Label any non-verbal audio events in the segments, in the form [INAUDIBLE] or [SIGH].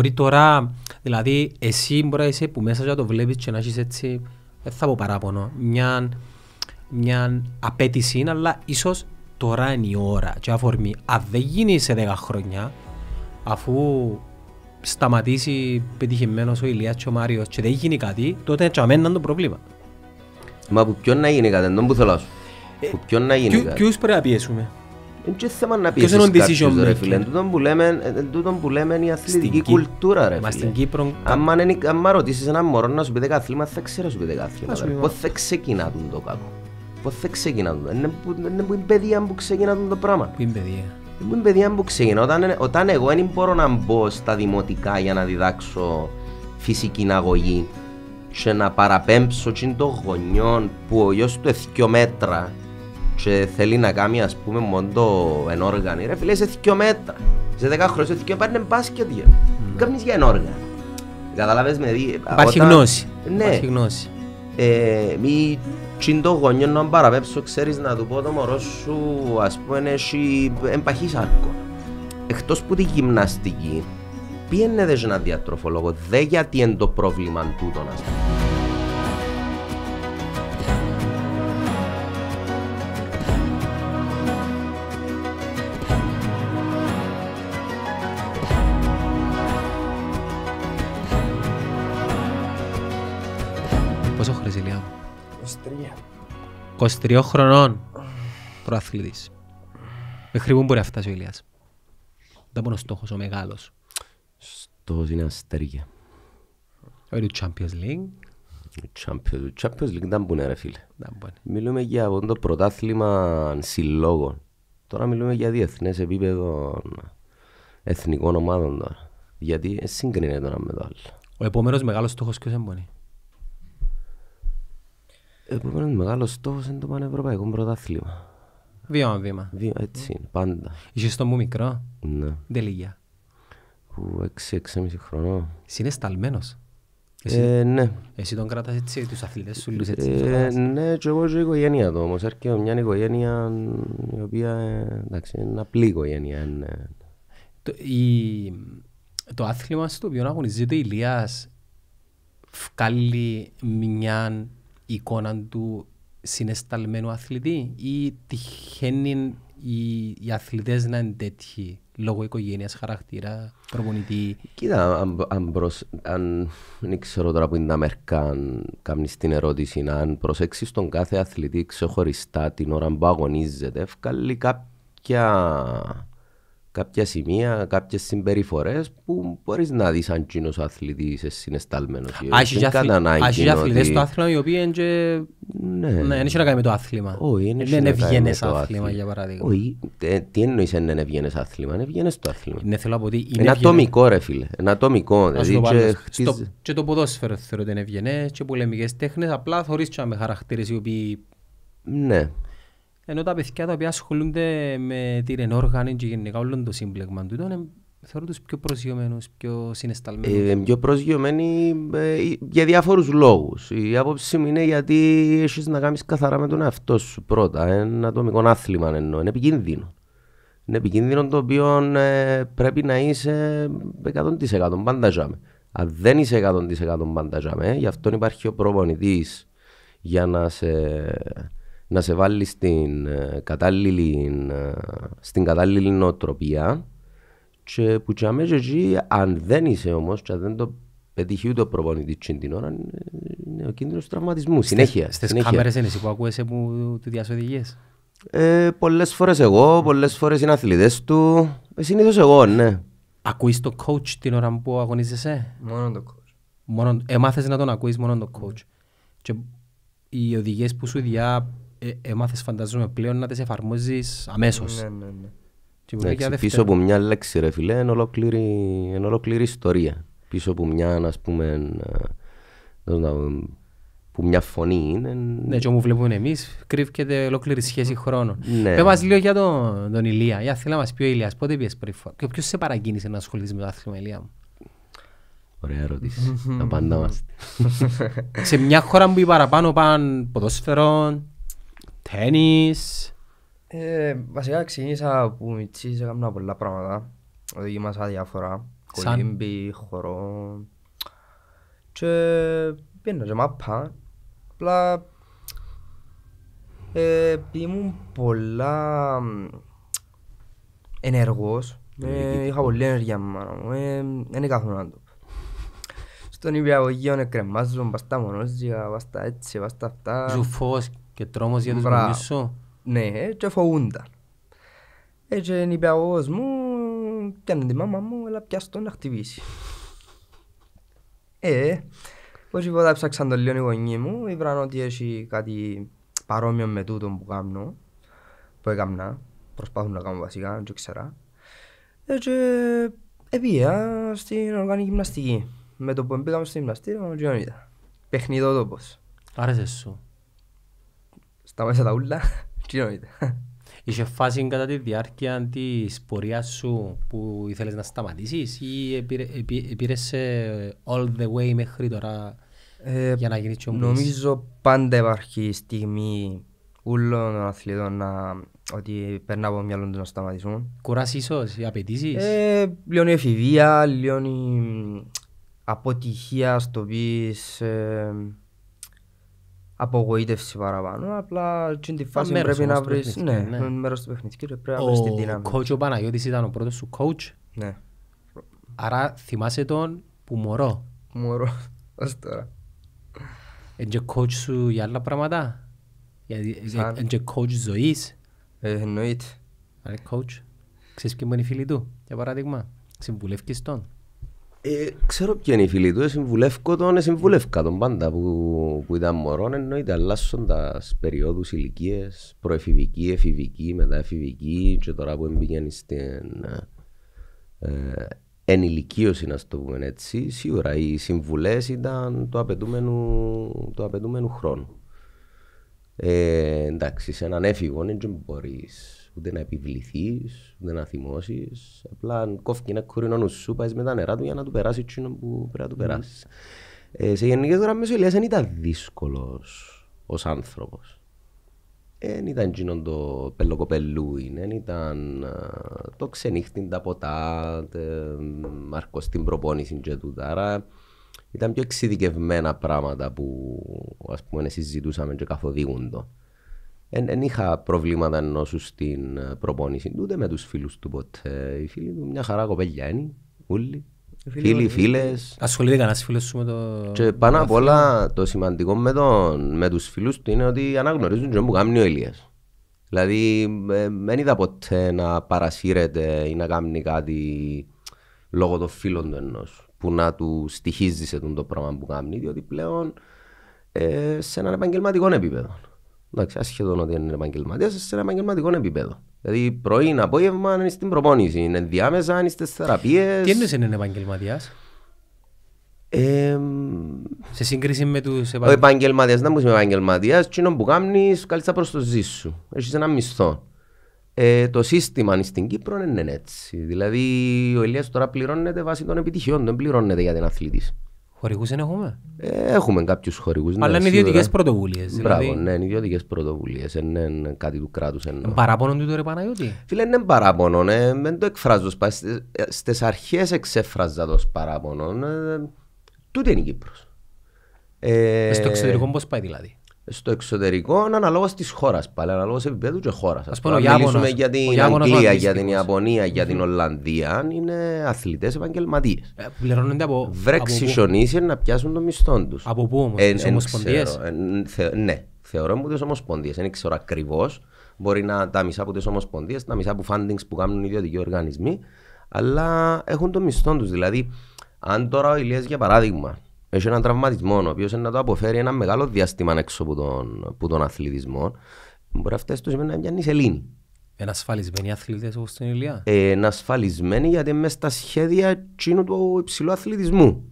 Μπορεί τώρα, δηλαδή, εσύ μπορεί να είσαι που μέσα σου το βλέπεις και να έχεις έτσι, δεν θα πω παράπονο, μια, μια απέτηση, αλλά ίσως τώρα είναι η ώρα και αφορμή. Αν δεν γίνει σε 10 χρόνια, αφού σταματήσει πετυχημένος ο Ηλίας και ο Μάριος και δεν γίνει κάτι, τότε για αμένα είναι το πρόβλημα. Μα που ποιον να γίνει κάτι, δεν τον που θέλω σου. Ε, ποιον να γίνει κάτι. Ποιους πρέπει να πιέσουμε. Είναι θέμα να πεις κάποιους ρε φίλε, τούτον που λέμε, τούτον που λέμε είναι η αθλητική κουλτούρα ρε φίλε. Μα στην Κύπρο... Αν ρωτήσεις έναν μωρό να σου πει δέκα αθλήμα, θα ξέρω να σου πει δέκα αθλήμα. Πώς θα ξεκινά το κακό. Πώς θα ξεκινά το. κακό. Είναι που είναι παιδεία που ξεκινά το πράγμα. Που είναι παιδεία. Που είναι παιδεία που ξεκινά. Όταν, όταν εγώ δεν μπορώ να μπω στα δημοτικά για να διδάξω φυσική αγωγή και να παραπέμψω των γονιών που ο γιος του εθιό μέτρα και θέλει να κάνει ας πούμε μόνο ένα όργανο. Ρε φίλε, είσαι δύο μέτρα. Σε δέκα χρόνια είσαι δύο μέτρα, είναι μπάσκετ. Mm. για ένα όργανο. Καταλάβες με δει. Υπάρχει όταν... γνώση. Ναι. Υπάρχει γνώση. Ε, μη τσιντό γονιό να παραπέψω, ξέρεις να του πω το μωρό σου ας πούμε έχει εμπαχή σάρκο. Εκτός που τη γυμναστική, πιένετε δες να διατροφολόγο, Δεν γιατί είναι το πρόβλημα τούτο να 23 χρονών προαθλητής. Μέχρι πού μπορεί να φτάσει ο Ηλίας. Δεν μόνο στόχος, ο μεγάλος. Στόχος είναι αστέρια. Όχι του Champions League. Champions, Champions League δεν μπορεί ρε φίλε. Μιλούμε για το πρωτάθλημα συλλόγων. Τώρα μιλούμε για διεθνές επίπεδο εθνικών ομάδων τώρα. Γιατί συγκρίνεται ένα με το άλλο. Ο επόμενος μεγάλος στόχος ποιος εμπονεί. Ο μεγάλος στόχος είναι το πανευρωπαϊκό πρωτάθλημα. βίωμα. Έτσι είναι, πάντα. Είσαι στο μου μικρό. Ναι. λιγια Που 6-6,5 χρονών. Συνεσταλμένος. Εσύ, ε, ναι. Εσύ τον κράτας έτσι, τους αθλητές σου λύσεις έτσι. Ε, ναι, και εγώ ζω η οικογένεια του όμως. Έρχεται μια οικογένεια η οποία, ε, εντάξει, είναι απλή οικογένεια. Ε, ναι. Το, η, το άθλημα στο οποίο αγωνίζεται η Ηλίας βγάλει μια εικόνα του συνεσταλμένου αθλητή ή τυχαίνει οι, οι αθλητές να είναι τέτοιοι λόγω οικογένειας, χαρακτήρα, προπονητή. Κοίτα, αν, αν, προσ... αν δεν ξέρω τώρα που είναι τα μερικά, αν κάνεις την ερώτηση, να αν προσέξεις τον κάθε αθλητή ξεχωριστά την ώρα που αγωνίζεται, βγάλει κάποια κάποια σημεία, κάποιες συμπεριφορές που μπορείς να δεις αν κοινό αθλητή είσαι συναισθαλμένο. Έχει αθλητέ στο άθλημα οι οποίοι είναι. Και... Ναι, δεν ναι, έχει να κάνει με το άθλημα. Όχι, είναι ευγενέ άθλημα για παράδειγμα. Όχι, ε, τι εννοείς είναι ευγενέ άθλημα, είναι ευγενέ το άθλημα. Ναι, θέλω να πω ότι είναι. Ένα ατομικό, ρε φίλε. Ένα ατομικό. Δηλαδή, και, το ποδόσφαιρο θεωρείται ευγενέ, και πολεμικές τέχνες. Απλά θεωρεί να με οι οποίοι. Ναι. Ενώ τα παιδιά τα οποία ασχολούνται με την ενόργανη και γενικά όλο το σύμπλεγμα του ήταν θεωρώ τους πιο προσγειωμένους, πιο συναισθαλμένους. Ε, πιο προσγειωμένοι ε, ε, για διάφορους λόγους. Η άποψή μου είναι γιατί έχεις να κάνεις καθαρά με τον εαυτό σου πρώτα. Ένα ατομικό άθλημα εννοώ, είναι επικίνδυνο. Είναι επικίνδυνο το οποίο ε, πρέπει να είσαι 100% πανταζάμε. Αν δεν είσαι 100% πανταζάμε, γι' αυτό υπάρχει ο προπονητής για να σε να σε βάλει στην ε, κατάλληλη, ε, στην κατάλληλη νοοτροπία και που και αν δεν είσαι όμως και αν δεν το πετύχει ούτε ο προπονητής την ώρα, είναι ο κίνδυνος του τραυματισμού. Συνέχεια. Στις συνέχεια. κάμερες είναι εσύ που ακούεσαι μου του διασοδηγίες. Ε, πολλές φορές εγώ, πολλές φορές είναι αθλητές του. Ε, συνήθως εγώ, ναι. Ακούεις το coach την ώρα που αγωνίζεσαι. Μόνο το coach. Μόνο, μάθες να τον ακούεις μόνο το coach. Και οι οδηγίες που σου διά ε, έμαθες φανταζόμαι πλέον να τις εφαρμόζεις αμέσως. Ναι, ναι, ναι. πίσω από μια λέξη ρε φίλε είναι ολόκληρη, εν ολόκληρη ιστορία. Πίσω από μια ας πούμε ε, που μια φωνή είναι... Ναι και μου βλέπουμε εμείς κρύβεται ολόκληρη σχέση χρόνων. Ναι. Πες μας λίγο για τον, τον Ηλία. Για θέλω να μας πει ο Ηλίας, πότε πήγες πριν φορά και ποιος σε παρακίνησε να ασχοληθείς με το άθλημα Ηλία μου. Ωραία ερώτηση. Τα πάντα Σε μια χώρα που παραπάνω πάνω ποδόσφαιρο, Τένις. Ε, βασικά ξεκίνησα που μητσής, κάμουν πολλά πράγματα. Οδηγήμασα διάφορα. Κολύμπι, χορό. Και πήγαινα και μάπα. Απλά ε, ήμουν πολλά ενεργός. Ε, είχα πολλή ενέργεια μάνα μου. Ε, δεν καθόμουν να στον υπηαγωγείο να κρεμάζουν, πας τα μονόζια, πας τα έτσι, πας τα αυτά. φόβος και τρόμος για τους γονείς σου. Ναι, και φοβούνταν. Έτσι ε, είναι υπηαγωγός μου, πιάνε τη μάμα μου, έλα πιάστο να χτυπήσει. Ε, πώς είπα, ψάξαν το λίγο οι γονείς μου, είπαν ότι έχει κάτι παρόμοιο με τούτο που κάνω, που έκανα, προσπάθουν να κάνω βασικά, δεν ξέρω. Έτσι, ε, επία στην οργάνη γυμναστική με το που μπήκαμε στο γυμναστήριο με τον Ιωνίδα. Παιχνιδό τόπος. Άρεσες σου. Στα μέσα τα ούλα, [LAUGHS] Ιωνίδα. Είχε φάση κατά τη διάρκεια της πορείας σου που ήθελες να σταματήσεις ή πήρε all the way μέχρι τώρα ε, για να γίνεις τσιόμπλης. Νομίζω πάντα υπάρχει στιγμή όλων των αθλητών να, ότι περνά από μυαλό τους να σταματήσουν. Κουράσεις ίσως, οι απαιτήσεις. Ε, λιώνει η εφηβεία, λιώνει αποτυχία, στο πεις, ε, απογοήτευση παραπάνω. Απλά στην τη φάση Α, πρέπει να βρεις, ναι, ναι. μέρος του παιχνιδιού πρέπει να βρεις την δύναμη. Ο coach ο Παναγιώτης ήταν ο πρώτος σου coach. Ναι. Άρα θυμάσαι τον που μωρό. Μωρό, ως [LAUGHS] τώρα. Είναι coach σου για άλλα πράγματα. Είναι coach ζωής. Ε, εννοείται. Είναι coach. Ξέρεις ποιο είναι οι φίλοι του, για παράδειγμα. Συμβουλεύκεις τον. Ε, ξέρω ποιοι είναι οι φίλοι του, ε, συμβουλεύω τον, ε, συμβουλεύκα τον πάντα που, που ήταν μωρό, εννοείται αλλάσσοντα περιόδους, ηλικίες, προεφηβική, εφηβική, μεταεφηβική και τώρα που μπήκαν στην ε, ενηλικίωση, να το πούμε έτσι, σίγουρα οι συμβουλές ήταν του απαιτούμενου, το χρόνου. Ε, εντάξει, σε έναν έφηβο δεν μπορείς ούτε να επιβληθείς, ούτε να θυμώσεις. Απλά κόφει ένα κουρινό σου, πα με τα νερά του για να του περάσει τσίνο που πρέπει να του ναι. περάσεις. Ε, σε γενικές γραμμές ο Ηλίας δεν ήταν δύσκολος ως άνθρωπος. Δεν ήταν τσίνο το πελοκοπελούι, δεν ήταν το ξενύχτην τα ποτά, ε, μαρκό στην προπόνηση και τούτα. Άρα ήταν πιο εξειδικευμένα πράγματα που ας πούμε συζητούσαμε και καθοδήγουν το. Εν είχα προβλήματα σου στην ε, προπόνηση του, ούτε με τους φίλους του ποτέ. Οι φίλοι του μια χαρά κοπέλια είναι, όλοι. Φίλοι, φίλε. Ασχολείται κανένα φίλος σου με το. Και πάνω απ' όλα το σημαντικό με, το, με τους φίλους του είναι ότι αναγνωρίζουν τον που κάνει ο Ηλίας. Δηλαδή, δεν ε, είδα ποτέ να παρασύρεται ή να κάνει κάτι λόγω των φίλων του ενός που να του στοιχίζει σε τον το πράγμα που κάνει, διότι πλέον ε, σε έναν επαγγελματικό επίπεδο. Εντάξει, ασχεδόν ότι είναι επαγγελματίας, σε ένα επαγγελματικό επίπεδο. Δηλαδή πρωί, απόγευμα είναι στην προπόνηση, είναι διάμεσα, είναι στις θεραπείες. Τι είναι ένα επαγγελματία. Ε, σε σύγκριση με τους επαγγελματίε. Ο επαγγελματίας, δεν μου είσαι επαγγελματία, τσίνο που κάνεις, καλύτερα προς το ζήσου. σου. Έχεις ένα μισθό. Ε, το σύστημα στην Κύπρο είναι έτσι. Δηλαδή ο Ελία τώρα πληρώνεται βάσει των επιτυχιών, δεν πληρώνεται για την αθλητής. Χορηγούς δεν έχουμε. Ε, έχουμε κάποιους χορηγούς. Ναι, Αλλά είναι ιδιωτικές πρωτοβουλίες. Μπράβο, δηλαδή. ναι, είναι ιδιωτικές πρωτοβουλίες. Είναι, κάτι του κράτους. Είναι παράπονο του τώρα Παναγιώτη. Φίλε, είναι παράπονο. Ναι. Δεν το εκφράζω. Ε, Στις αρχές εξέφραζα το παράπονο. Ναι, τούτη είναι η Κύπρος. Ε, στο εξωτερικό πώς πάει δηλαδή στο εξωτερικό αναλόγως της χώρας πάλι, αναλόγως επίπεδου και χώρας. Ας πούμε, μιλήσουμε για την Αγγλία, για την Ιαπωνία, για την Ολλανδία, είναι αθλητές επαγγελματίες. Ε, πληρώνονται από. Βρέξει σονίσια να πιάσουν το μισθό τους. Από πού όμως, τις ομοσπονδίες. ναι, θεωρώ ότι είναι ομοσπονδίε. Δεν ξέρω ακριβώς. Μπορεί να τα μισά από τις ομοσπονδίες, τα μισά από fundings που κάνουν οι ιδιωτικοί οργανισμοί, αλλά έχουν το μισθό τους. Δηλαδή, αν τώρα ο Ηλίας για παράδειγμα έχει έναν τραυματισμό, ο οποίος να το αποφέρει ένα μεγάλο διάστημα έξω από τον, από τον αθλητισμό, μπορεί αυτές τους σημαίνει να πιάνει σελήνη. Ένα ασφαλισμένοι αθλητές όπως την Ηλία. Ε, είναι ασφαλισμένοι γιατί μέσα στα σχέδια τσίνου του υψηλού αθλητισμού.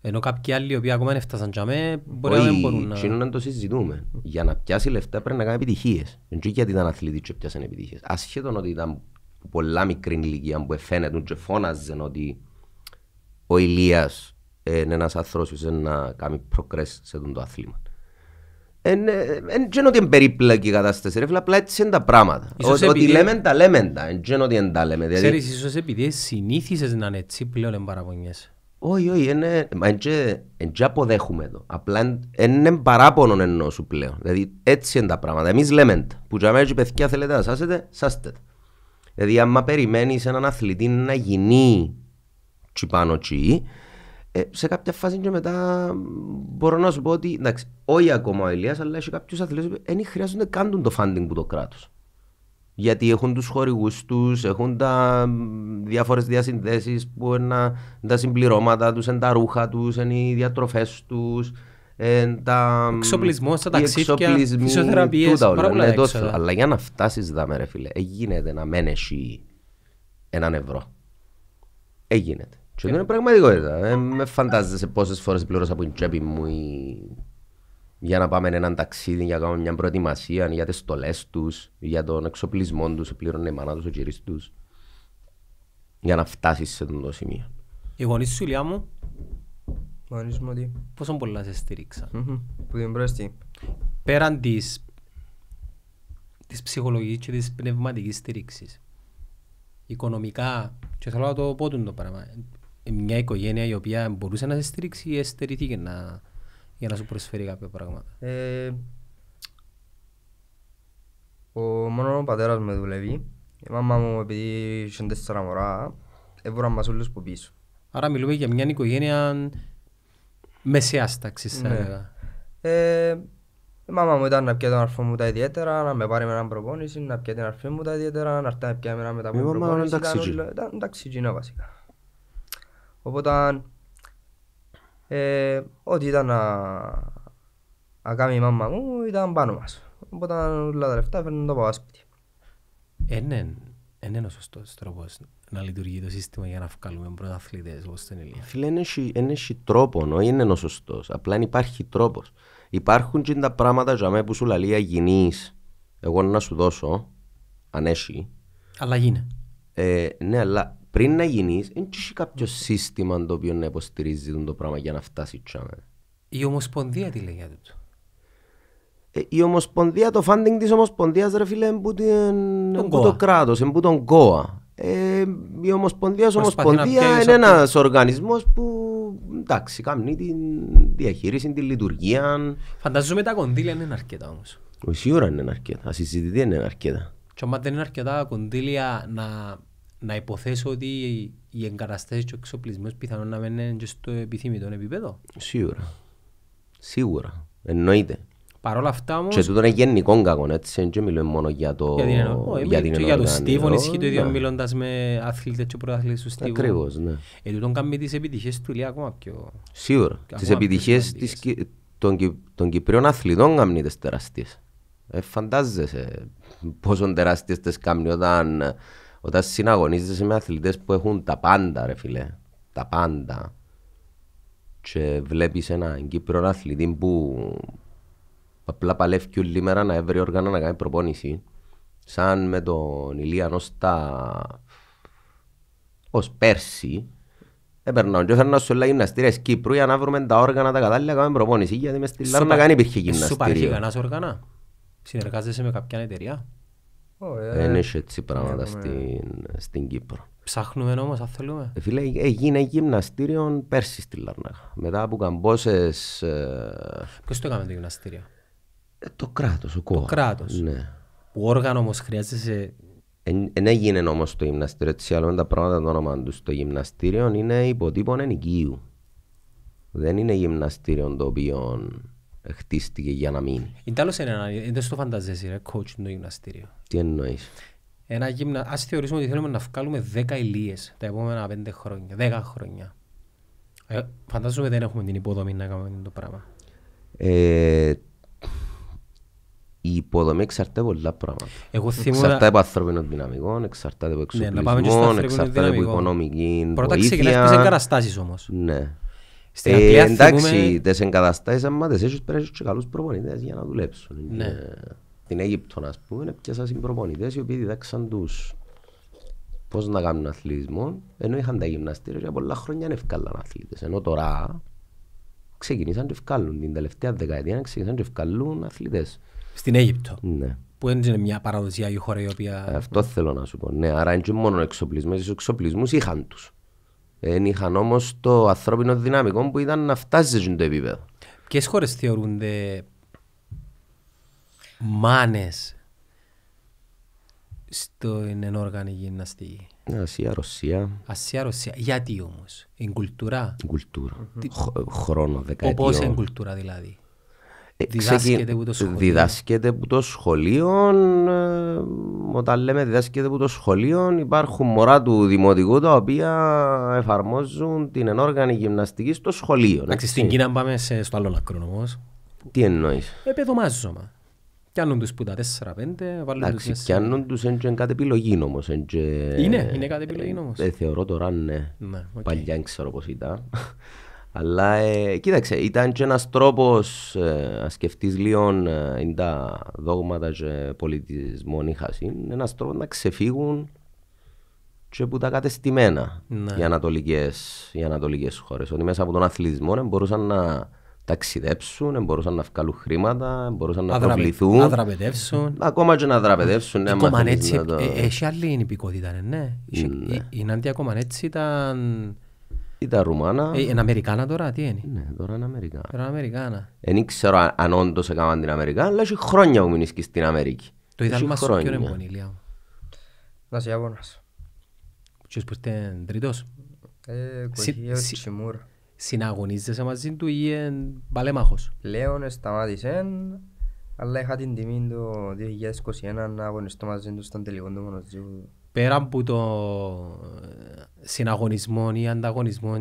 Ενώ κάποιοι άλλοι οι οποίοι ακόμα δεν έφτασαν για μέ, μπορεί Όχι, να μην μπορούν να... Όχι, να το συζητούμε. Για να πιάσει λεφτά πρέπει να κάνει επιτυχίες. Δεν ξέρω γιατί ήταν αθλητής και πιάσαν επιτυχίες. Ασχέτον ότι ήταν πολλά μικρή ηλικία που φαίνεται και φώναζαν ότι ο Ηλίας είναι ένας άνθρωπος που να κάνει προκρές σε αυτό το άθλημα. Δεν είναι ότι είναι περίπλοκη η κατάσταση, ρε, απλά έτσι είναι τα πράγματα. Ότι λέμε τα λέμε τα, δεν είναι ότι τα λέμε. Δηλαδή... Ξέρεις, ίσως επειδή συνήθισες να είναι έτσι, πλέον παραπονιέσαι. Όχι, όχι, είναι, μα δεν αποδέχουμε εδώ. Απλά είναι παράπονο εννοώ σου πλέον. Δηλαδή έτσι είναι τα πράγματα. Εμείς λέμε τα. Που για μένα και παιδιά θέλετε να σάσετε, σάστε τα. Δηλαδή άμα περιμένεις έναν αθλητή να γίνει τσι πάνω τσι, ε, σε κάποια φάση και μετά μπορώ να σου πω ότι εντάξει, όχι ακόμα ο Ηλίας, αλλά έχει κάποιους αθλητές που δεν χρειάζονται καν το funding που το κράτος. Γιατί έχουν τους χορηγούς τους, έχουν τα διάφορες διασυνδέσεις που είναι τα συμπληρώματα τους, είναι τα ρούχα τους, είναι οι διατροφές τους. Τα... Εξοπλισμός, τα ταξίδια, φυσιοθεραπείες, πάρα ναι, Αλλά για να φτάσεις δάμε, ρε φίλε, Έγίνεται να μένεις έναν ευρώ. Εγίνεται. Και είναι πραγματικότητα. Δεν με φαντάζεσαι πόσες φορές πλήρωσα από την τσέπη μου για να πάμε έναν ταξίδι, για να κάνουμε μια προετοιμασία, για τις στολές τους, για τον εξοπλισμό τους, πλήρωνε η μάνα τους, ο κυρίς τους, για να φτάσεις σε αυτό το σημείο. Οι γονείς σου, Ηλιά μου, γονείς μου ότι... πόσο πολλά σε στηριξαν Που την πρόστη. Πέραν της, της ψυχολογικής και της πνευματικής στηρίξης, οικονομικά, και θέλω να το πω το πράγμα, μια οικογένεια η οποία μπορούσε να σε στηρίξει ή εστερήθηκε να, για να σου προσφέρει κάποια πράγματα. Ε, ο μόνος ο πατέρας με δουλεύει. Η μάμα μου επειδή είχε τέσσερα μωρά, έβουρα μας όλους που πίσω. Άρα μιλούμε για μια οικογένεια μεσαίας τάξης θα ναι. έλεγα. Ε, η μάμα μου ήταν να πιέτει τον αρφό μου τα ιδιαίτερα, να με πάρει με έναν προπόνηση, να πιέτει τον αρφό μου τα ιδιαίτερα, να έρθει να πιέτει με έναν μεταπονή προπόνηση. Η μάμα μου ήταν ταξιτζίνα βασικά. Οπότε, ε, ό,τι ήταν να, να η μάμα μου ήταν πάνω μας. Οπότε όλα τα λεφτά έφερναν το παπάσπιτι. Είναι, είναι ο σωστός τρόπος να λειτουργεί το σύστημα για να βγάλουμε πρωταθλητές όπως στην Ελλάδα. Φίλε, είναι έχει τρόπο, όχι είναι ο σωστός. Απλά υπάρχει τρόπος. Υπάρχουν και τα πράγματα για μένα που σου λέει αγινείς. Εγώ να σου δώσω, αν έχει. Αλλά γίνε. Ε, ναι, αλλά πριν να γίνεις, δεν έχει κάποιος σύστημα το οποίο να υποστηρίζει το πράγμα για να φτάσεις τσάμε. Η Ομοσπονδία τι λέει για τούτο. Ε, η Ομοσπονδία, το funding της Ομοσπονδίας, ρε φίλε, είναι που το κράτος, είναι που τον ΚΟΑ. Ε, η Ομοσπονδίας, Ομοσπονδία είναι ένας οργανισμός που εντάξει, κάνει τη διαχείριση, τη λειτουργία. Φανταζόμαι τα κονδύλια είναι αρκετά όμως. Σίγουρα είναι αρκετά. συζητηθεί είναι αρκετά. Και όμως δεν είναι αρκετά κονδύλια να να υποθέσω ότι οι εγκαταστάσεις και ο εξοπλισμός πιθανόν να μένουν και στο επιθυμητό επίπεδο. Σίγουρα. Σίγουρα. Εννοείται. Παρ' όλα αυτά όμως. Και τούτο είναι γενικό κακό, έτσι, δεν μιλούμε μόνο για το... Για την ενότητα. Για, την για τον Στίβο, ισχύει το ίδιο ναι. μιλώντας με αθλητές και προαθλητέ του Στίβο. Ακριβώς, ναι. Ε, τούτον κάνει τις επιτυχίες του Λία ακόμα πιο... Σίγουρα. Τι επιτυχίε των, των Κυπρίων αθλητών κάνει τεράστιες. Ε, φαντάζεσαι πόσο τεράστιες τις κάνει όταν όταν συναγωνίζεσαι με αθλητές που έχουν τα πάντα, ρε φίλε, τα πάντα, και βλέπεις έναν Κύπρο αθλητή που απλά παλεύει και όλη μέρα να έβρει όργανα να κάνει προπόνηση, σαν με τον Ηλία Νόστα ως πέρσι, Έπαιρναν και έφερνα σου όλα γυμναστήρια της Κύπρου για να βρούμε τα όργανα τα κατάλληλα να κάνουμε προπόνηση γιατί μες στη Λάρνα κάνει υπήρχε γυμναστήριο. Σου παρέχει κανένας όργανα, συνεργάζεσαι με κάποια εταιρεία. Δεν ε. έχει έτσι πράγματα στην Κύπρο. Ψάχνουμε όμως, αν θέλουμε. Ε, φίλε, έγινε ε, γυμναστήριο πέρσι στη Λαρνάκα. Μετά από καμπόσε. Ποιος το έκανε το γυμναστήριο, Το κράτος, ο κόμμα. Το κράτος. Ναι. Που όργανο όμως χρειάζεσαι. Δεν έγινε όμως το γυμναστήριο. Έτσι, άλλο τα πράγματα το όνομα τους. Το γυμναστήριο είναι υποτύπων ενοικίου. Δεν είναι γυμναστήριο το οποίο χτίστηκε για να μείνει. Είναι άλλο ένα, δεν στο φανταζέσαι ρε, coach το γυμναστήριο. Τι εννοείς. Ένα γυμνα... Ας θεωρήσουμε ότι θέλουμε να βγάλουμε 10 ηλίες τα επόμενα 5 χρόνια, 10 χρόνια. Ε, φαντάζομαι δεν έχουμε την υποδομή να κάνουμε το πράγμα. Ε, η υποδομή εξαρτάται από πολλά πράγματα. Εγώ θυμώ... Εξαρτάται από ναι, ανθρώπινο δυναμικό, εξαρτάται από εξοπλισμό, ναι, εξαρτάται από οικονομική Πρώτα βοήθεια. Πρώτα ξεκινάς πίσω εγκαταστάσεις όμως. Ναι. Ε, εντάξει, θυμούμε... τις εγκαταστάσεις άμα τις έχεις πρέπει και καλούς προπονητές για να δουλέψουν. Ναι. Την Αίγυπτο, ας πούμε, πιάσαν συμπροπονητές οι οποίοι διδάξαν τους πώς να κάνουν αθλητισμό, ενώ είχαν τα γυμναστήρια για πολλά χρόνια ευκάλλαν αθλητές. Ενώ τώρα ξεκινήσαν και ευκάλουν, την τελευταία δεκαετία ξεκινήσαν και ευκάλουν αθλητές. Στην Αίγυπτο. Ναι. Που είναι μια παραδοσιακή χώρα η οποία... Αυτό θέλω να σου πω. Ναι, άρα είναι και μόνο εξοπλισμός. εξοπλισμούς είχαν τους. Δεν είχαν όμως το ανθρώπινο δυναμικό που ήταν να φτάσεις σε το επίπεδο. Ποιες χώρες θεωρούνται μάνες στην ενόργανη γυμναστική. Ασία, Ρωσία. Ασία, Ρωσία. Γιατί όμως, η κουλτούρα. Η κουλτούρα. Mm-hmm. Χρόνο, δεκαετία. Πώ είναι κουλτούρα δηλαδή. Ε, διδάσκεται που το σχολείο. Ε, όταν λέμε διδάσκεται που το σχολείο, υπάρχουν μωρά του δημοτικού τα οποία εφαρμόζουν την ενόργανη γυμναστική στο σχολείο. Εντάξει, στην Κίνα πάμε σε, στο άλλο λακρό όμως. Τι εννοείς. Επεδομάζωμα. Πιάνουν τους που τα 4-5, βάλουν Εντάξει, τους πιάνουν τους έντια κάτι επιλογή όμως. Είναι, είναι κάτι επιλογή ε, όμως. θεωρώ τώρα ναι. ναι Παλιά ξέρω πώς ήταν. Αλλά ε, κοίταξε, ήταν και ένας τρόπος ε, να σκεφτείς λίγο ε, τα δόγματα και πολιτισμό η Είναι ένας τρόπος να ξεφύγουν και που τα κατεστημένα ναι. οι ανατολικές οι ανατολικές χώρες. Ότι μέσα από τον αθλητισμό μπορούσαν να ταξιδέψουν, μπορούσαν να βγάλουν χρήματα, μπορούσαν να προβληθούν. Να δραπετεύσουν. Ακόμα και να δραπετεύσουν. Ναι, ακόμα έτσι. Ε, ε, έχει άλλη υπηκότητα, ναι. ναι. Η Νάντια ακόμα έτσι ήταν ήταν Ρουμάνα. Ε, είναι Αμερικάνα τώρα, τι είναι. Ναι, τώρα είναι Αμερικάνα. Τώρα είναι Αμερικάνα. Δεν ξέρω αν όντως έκαναν την Αμερικάνα, αλλά έχει χρόνια που μείνεις στην Αμερική. Το είδα μα πιο ρεμπονίλια. Να σε αγώνα. Ποιος που είστε τρίτος. Ε, Συναγωνίζεσαι μαζί του ή παλέμαχος. Λέων σταμάτησε, αλλά είχα την τιμή το 2021 να αγωνιστώ μαζί τους στον τελικό του μονοτζίου πέρα από το ε, συναγωνισμό ή ανταγωνισμό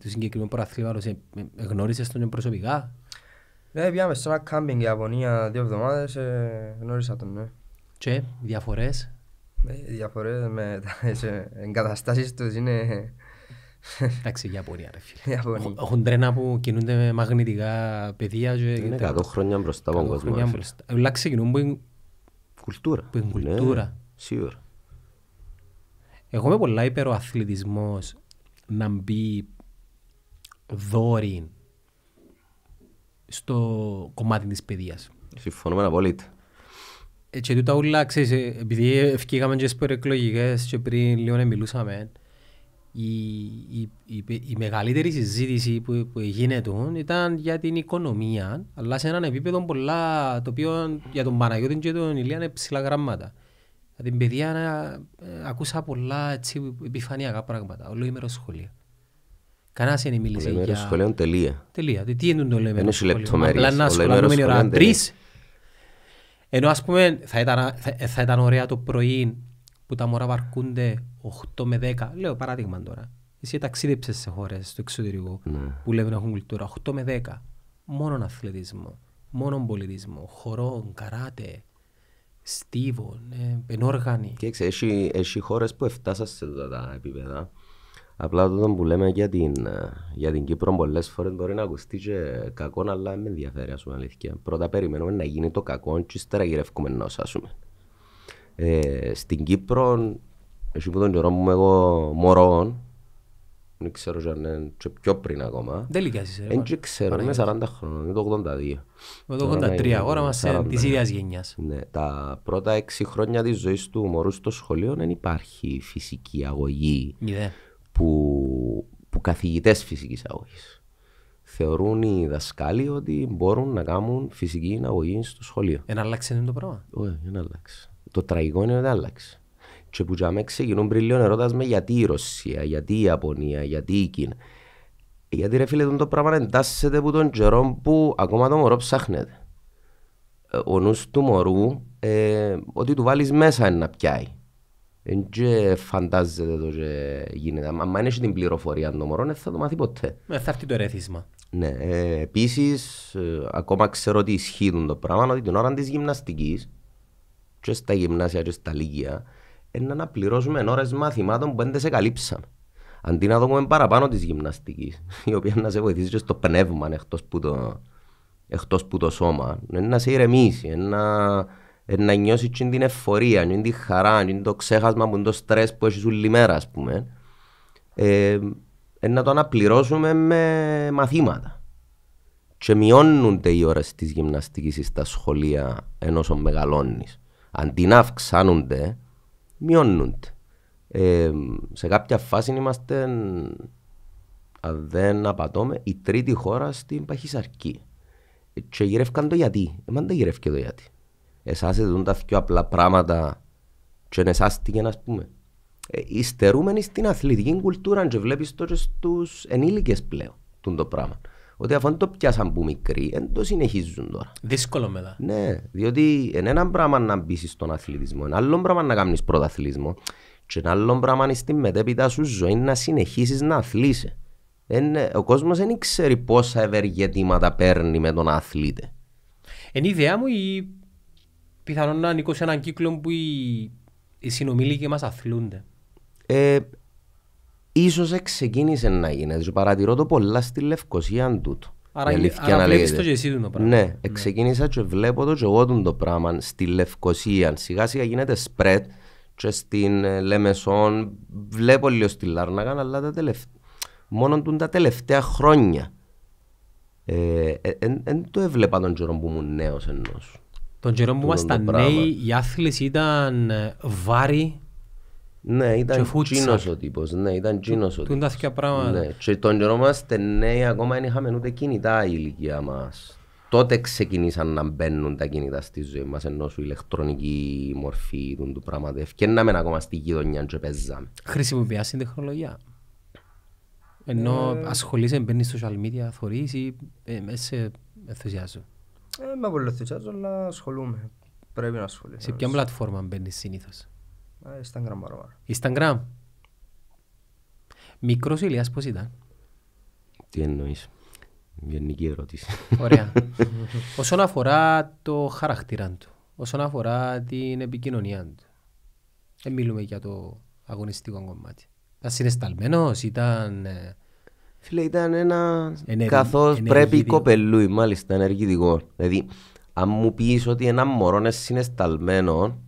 του συγκεκριμένου προαθλήματος, ε, ε, γνώρισες τον προσωπικά. Ναι, πήγαμε σε ένα κάμπινγκ η Ιαπωνία δύο σε ενα καμπινγκ για γνώρισα τον, ναι. Και διαφορές. Διαφορές με τις [LAUGHS] εγκαταστάσεις τους είναι... Εντάξει, για Ιαπωνία ρε φίλε. Έχουν τρένα που κινούνται με μαγνητικά παιδεία. Είναι 100 χρόνια μπροστά από τον κόσμο. Όλα ξεκινούν που είναι κουλτούρα. Ναι, σίγουρα. Εγώ είμαι πολλά αθλητισμός να μπει δόρη στο κομμάτι της παιδείας. Συμφωνούμε απόλυτα. Ε, και τούτα ούλα, ξέρεις, ε, επειδή ευκήγαμε και στις προεκλογικές και πριν λίγο μιλούσαμε, η, μεγαλύτερη συζήτηση που, που γίνεται ήταν για την οικονομία, αλλά σε έναν επίπεδο πολλά, το οποίο για τον Παναγιώτη και τον Ηλία είναι ψηλά γραμμάτα. Για δηλαδή, την παιδεία να... Ε, ακούσα πολλά έτσι, επιφανειακά πράγματα, ολοήμερο σχολείο. Κανένας δεν μίλησε για... Ολοήμερο σχολείο τελεία. Τελεία. Τι είναι το ολοήμερο σχολείο. Απλά να ασχολούμαι ώρα τρεις. Ενώ ας πούμε θα ήταν, θα, θα ήταν ωραία το πρωί που τα μωρά βαρκούνται 8 με 10. Λέω παράδειγμα τώρα. Εσύ ταξίδεψες σε χώρες στο εξωτερικό ναι. που λέμε να έχουν κουλτούρα. 8 με 10. Μόνον αθλητισμό, μόνον πολιτισμό, χορό, καράτε, στίβων, ε, ενόργανοι. Και έχει, έχει χώρες που φτάσαν σε αυτά τα επίπεδα. Απλά το που λέμε για την, ε, για την Κύπρο πολλές φορές μπορεί να ακουστεί και κακό, αλλά με ενδιαφέρει ας πούμε αλήθεια. Πρώτα περιμένουμε να γίνει το κακό και ύστερα γυρεύουμε να ε, στην Κύπρο, εσύ που τον καιρό μου εγώ μωρό, δεν ξέρω αν είναι πιο πριν ακόμα. Δεν λυκιάζεις. Δεν ξέρω, είμαι 40 χρόνια. είναι το 82. το 83, ώρα μας της ίδιας γενιάς. Ναι, τα πρώτα 6 χρόνια της ζωής του μωρού στο σχολείο δεν υπάρχει φυσική αγωγή που, που καθηγητές φυσικής αγωγής. Θεωρούν οι δασκάλοι ότι μπορούν να κάνουν φυσική αγωγή στο σχολείο. Ένα άλλαξε το πράγμα. Όχι, ένα άλλαξε. Το τραγικό είναι ότι άλλαξε. Και που τζαμέ ξεκινούν πριν λίγο ερώτας με γιατί η Ρωσία, γιατί η Ιαπωνία, γιατί η Κίνα. Γιατί ρε φίλε το πράγμα εντάσσεται από τον καιρό που ακόμα το μωρό ψάχνεται. Ε, ο νους του μωρού, ε, ότι του βάλεις μέσα να πιάει. Δεν φαντάζεται το και γίνεται. Αν δεν έχει την πληροφορία των μωρών, δεν θα το μάθει ποτέ. Ε, θα έρθει το ερεθίσμα. Ναι. Ε, Επίσης, ε, ακόμα ξέρω ότι ισχύουν το πράγμα, ότι την ώρα της γυμναστικής, και στα γυμνάσια και στα λίγια, είναι να πληρώσουμε ώρες μαθημάτων που δεν σε καλύψαμε. Αντί να δούμε παραπάνω της γυμναστικής, η οποία να σε βοηθήσει και στο πνεύμα εκτός που, το, εκτός που το σώμα, είναι να σε ηρεμήσει, είναι να, να νιώσεις την εφορία, είναι τη χαρά, είναι το ξέχασμα που είναι το στρες που έχεις όλη μέρα, ας πούμε. Ε, είναι να το αναπληρώσουμε με μαθήματα. Και μειώνονται οι ώρες της γυμναστικής στα σχολεία ενώ μεγαλώνεις. Αντί να αυξάνονται, μειώνονται. Ε, σε κάποια φάση είμαστε, αν δεν απατώμε, η τρίτη χώρα στην παχυσαρκή. Ε, και γυρεύκαν το γιατί. Εμάς δεν γυρεύκε το γιατί. Εσάς δουν τα πιο απλά πράγματα και για να πούμε. Ε, υστερούμενοι στην αθλητική κουλτούρα και βλέπεις το και στους ενήλικες πλέον το πράγμα ότι αφού το πιάσαν που μικροί, δεν το συνεχίζουν τώρα. Δύσκολο μετά. Ναι, διότι είναι ένα πράγμα να μπεις στον αθλητισμό, ένα άλλο πράγμα να κάνεις πρωταθλητισμό, και ένα άλλο πράγμα είναι στη μετέπειτα σου ζωή να συνεχίσεις να αθλείσαι. ο κόσμος δεν ξέρει πόσα ευεργετήματα παίρνει με τον αθλήτη. Είναι ιδέα μου ή πιθανόν να ανήκω σε έναν κύκλο που οι, οι και μας αθλούνται. Ε, Ίσως ξεκίνησε να γίνεται. Δηλαδή παρατηρώ το πολλά στη Λευκοσία τούτο. Άρα αναβλέπεις το και εσύ το πράγμα. Ναι, ναι. ξεκίνησα και βλέπω το και εγώ τον το πράγμα στη Λευκοσία. Σιγά σιγά γίνεται spread και στην ε, Λεμεσόν βλέπω λίγο στη Λάρναγα, αλλά τα τελευταία, μόνο του τα τελευταία χρόνια. Δεν ε, ε, το έβλεπα τον καιρό που ήμουν νέος ενός. Τον καιρό που ήμασταν νέοι η άθληση ήταν βάρη ναι, ήταν τσίνος ο τύπος. Ναι, ήταν τσίνος ο τύπος. Του πράγματα. Ναι, και τον καιρό μας ναι, ακόμα δεν είχαμε ούτε κινητά η ηλικία μας. Τότε ξεκινήσαν να μπαίνουν τα κινητά στη ζωή μας ενώ σου ηλεκτρονική μορφή του, του πράγματος. Ευκαιρνάμε ακόμα στη γειτονιά και παίζαμε. Χρησιμοποιάς την τεχνολογία. Ενώ ε... ασχολείσαι, μπαίνεις στο social media, θωρείς ή ε, ε, σε ενθουσιάζω. Ε, με πολύ ενθουσιάζω, αλλά ασχολούμαι. Πρέπει να ασχολείσαι. Σε ποια πλατφόρμα μπαίνεις συνήθως. Instagram παραπάνω. Instagram. Μικρός ηλιάς πώς ήταν. Τι εννοείς. Γενική ερώτηση. Ωραία. [LAUGHS] όσον αφορά το χαρακτήρα του, όσον αφορά την επικοινωνία του, δεν μιλούμε για το αγωνιστικό κομμάτι. Ήταν συνεσταλμένος, ήταν... Ε, Φίλε, ήταν ένα Ενεργ... καθώς πρέπει κοπελούι, μάλιστα, ενεργητικό. Δηλαδή, αν μου πεις ότι ένα μωρό είναι συνεσταλμένο...